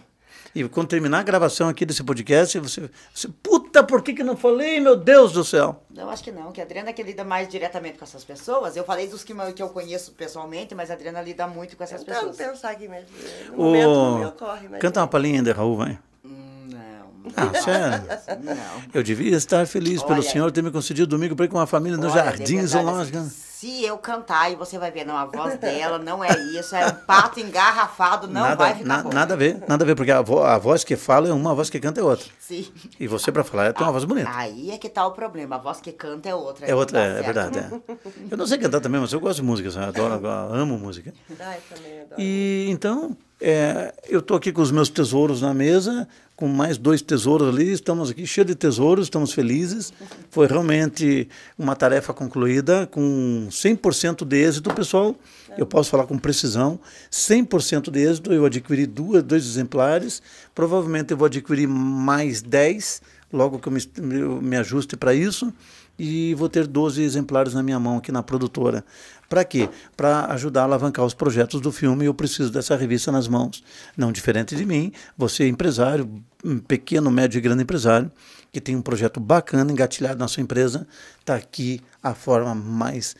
E quando terminar a gravação aqui desse podcast, você, você puta, por que, que não falei, meu Deus do céu? Não, acho que não, que a Adriana é que lida mais diretamente com essas pessoas. Eu falei dos que, que eu conheço pessoalmente, mas a Adriana lida muito com essas eu pessoas. Tentando pensar aqui mesmo. No o... momento não me ocorre. Mas Canta é. uma palhinha ainda, Raul, vai. Hum, não. Ah, sério? Não. Eu devia estar feliz Olha pelo senhor ter me concedido domingo para ir com a família no Jardim Zoológico. Assim, se eu cantar e você vai ver, não, a voz dela não é isso, é um pato engarrafado, não nada, vai ficar na, bom. Nada a ver, nada a ver, porque a, vo, a, voz que fala é uma, a voz que canta é outra. Sim. E você, para falar, é, tem uma voz bonita. Aí é que tá o problema, a voz que canta é outra. É outra, é, é, verdade. É. Eu não sei cantar também, mas eu gosto de música, Adoro, amo música. Ah, eu também adoro. E então, é, eu estou aqui com os meus tesouros na mesa, com mais dois tesouros ali, estamos aqui cheios de tesouros, estamos felizes. Foi realmente uma tarefa concluída com 100% de êxito, pessoal, eu posso falar com precisão, 100% de êxito, eu adquiri duas, dois exemplares, provavelmente eu vou adquirir mais 10, logo que eu me, eu me ajuste para isso, e vou ter 12 exemplares na minha mão aqui na produtora. Para quê? Para ajudar a alavancar os projetos do filme, eu preciso dessa revista nas mãos. Não diferente de mim, você é empresário, um pequeno, médio e grande empresário, que tem um projeto bacana engatilhado na sua empresa, está aqui a forma mais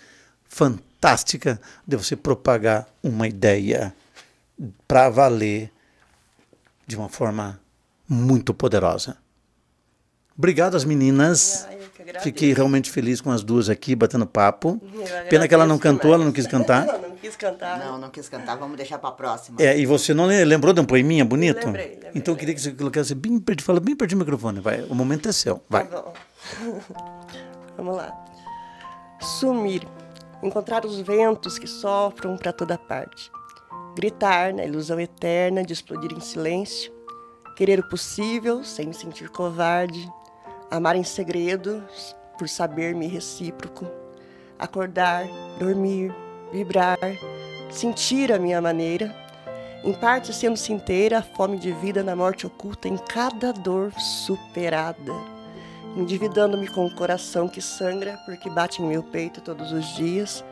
fantástica de você propagar uma ideia para valer de uma forma muito poderosa. Obrigado às meninas. Ah, Fiquei realmente feliz com as duas aqui, batendo papo. Pena que ela não cantou, ela não quis cantar. Não, não quis cantar. Não, não quis cantar, vamos deixar para a próxima. É, e você não lembrou de um poeminha bonito? Lembrei, lembrei. Então eu queria que você colocasse bem perto, fala bem perto do microfone, vai. O momento é seu, vai. Tá bom. vamos lá. Sumir encontrar os ventos que sopram para toda parte, gritar na ilusão eterna de explodir em silêncio, querer o possível sem me sentir covarde, amar em segredo por saber-me recíproco, acordar, dormir, vibrar, sentir a minha maneira, em parte sendo-se inteira a fome de vida na morte oculta em cada dor superada endividando-me com o coração que sangra porque bate em meu peito todos os dias.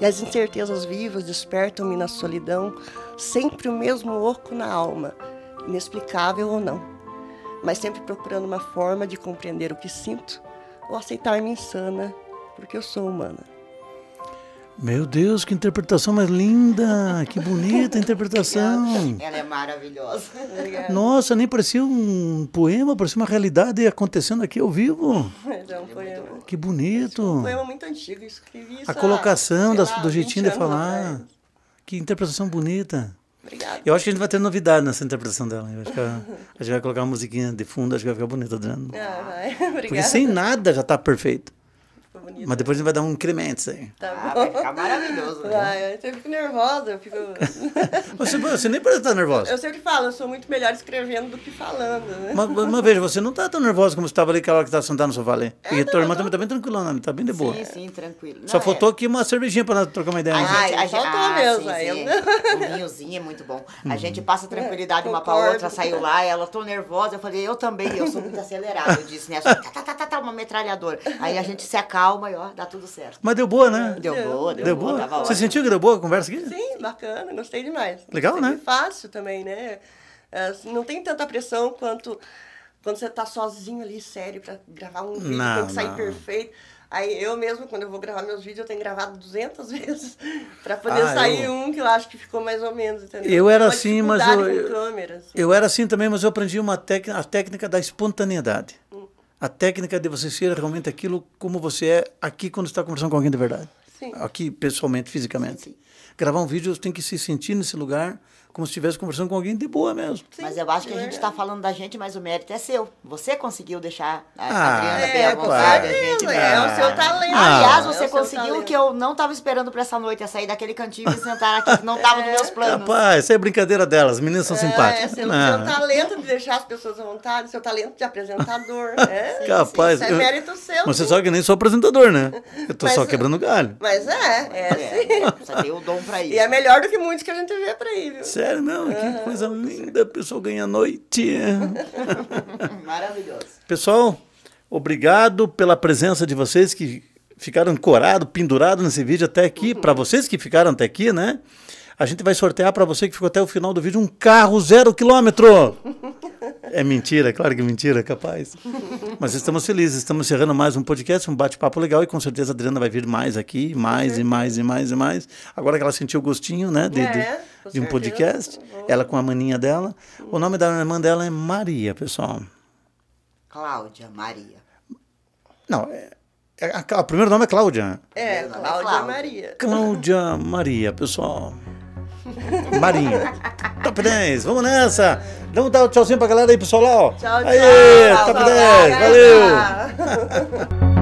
E as incertezas vivas despertam-me na solidão, sempre o mesmo oco na alma, inexplicável ou não, mas sempre procurando uma forma de compreender o que sinto ou aceitar-me insana, porque eu sou humana. Meu Deus, que interpretação mais linda! Que bonita interpretação! Ela é maravilhosa. Nossa, nem parecia um poema, parecia uma realidade acontecendo aqui ao vivo. É um é poema. Que bonito! É um poema muito antigo, escrevi isso. A colocação das, lá, do jeitinho de falar. Que interpretação bonita. Obrigada. Eu acho que a gente vai ter novidade nessa interpretação dela. Eu acho que a, a gente vai colocar uma musiquinha de fundo, acho que vai ficar bonita, Adriano. Ah, vai. Obrigada. Porque sem nada já está perfeito bonito. Mas depois a gente vai dar um incremento isso aí. Tá ah, vai ficar maravilhoso. Né? Vai, eu fico nervosa, eu fico... você, você nem parece estar nervosa. Eu sempre falo, eu sou muito melhor escrevendo do que falando, né? Mas, mas veja, você não está tão nervosa como você estava ali aquela hora que estava tá sentada no sofá ali. É, e a tua irmã também está bem né? está bem de boa. Sim, sim, tranquilo. Não, Só faltou é... aqui uma cervejinha para nós trocar uma ideia. Ah, a gente faltou ah, mesmo. Sim, sim. O vinhozinho é muito bom. A uhum. gente passa tranquilidade é, uma para outra, saiu lá, ela, tô nervosa. Eu falei, eu também, eu sou muito acelerada. Eu disse, né? Tá, tá, tá, tá, tá, uma metralhadora. Aí a gente se acalma maior, dá tudo certo. Mas deu boa, né? Deu, deu boa, deu, deu boa. boa. Você ótimo. sentiu que deu boa a conversa aqui? Sim, bacana, gostei demais. Legal, gostei né? Fácil também, né? É, assim, não tem tanta pressão quanto quando você tá sozinho ali, sério, para gravar um vídeo, não, tem que sair não. perfeito. Aí eu mesmo, quando eu vou gravar meus vídeos, eu tenho gravado 200 vezes para poder ah, sair eu... um que eu acho que ficou mais ou menos, entendeu? Eu era assim, mas eu... Câmera, assim. Eu era assim também, mas eu aprendi uma tec... a técnica da espontaneidade a técnica de você ser realmente aquilo como você é aqui quando está conversando com alguém de verdade. Sim. Aqui, pessoalmente, fisicamente. Sim, sim. Gravar um vídeo, você tem que se sentir nesse lugar como se estivesse conversando com alguém de boa mesmo. Sim, mas eu acho que é. a gente está falando da gente, mas o mérito é seu. Você conseguiu deixar a ah, Adriana é, bem à vontade. Claro. Gente, é, é o seu talento. Ah, Aliás, é você é conseguiu talento. que eu não estava esperando para essa noite, é sair daquele cantinho e sentar aqui, que não estava nos é. meus planos. Rapaz, isso é brincadeira delas, meninas são é, simpáticas. É, seu, ah. seu talento de deixar as pessoas à vontade, seu talento de apresentador. é, sim, Capaz. Sim, isso é mérito seu. Mas você sabe que nem sou apresentador, né? Eu tô mas, só quebrando galho. Mas é, é, é sim. Você tem o dom para isso. E é melhor do que muitos que a gente vê para aí, viu? sério, não, que coisa linda, o pessoal ganha noite. Maravilhoso. Pessoal, obrigado pela presença de vocês que ficaram corado, pendurados nesse vídeo até aqui, uhum. para vocês que ficaram até aqui, né? A gente vai sortear para você que ficou até o final do vídeo um carro zero quilômetro. É mentira, é claro que é mentira, é capaz. Mas estamos felizes, estamos encerrando mais um podcast, um bate-papo legal e com certeza a Adriana vai vir mais aqui, mais uhum. e mais e mais e mais. Agora que ela sentiu o gostinho, né, de, é, de, de um podcast, tá ela com a maninha dela. O nome da irmã dela é Maria, pessoal. Cláudia Maria. Não, é, é o primeiro nome é Cláudia. É, Cláudia, Cláudia Maria. Cláudia Maria, pessoal. Marinho. Top 10, vamos nessa. Vamos dar um tchauzinho pra galera aí, pessoal. Lá, ó. Tchau, tchau. Aê, tchau, Top tchau, 10, valeu.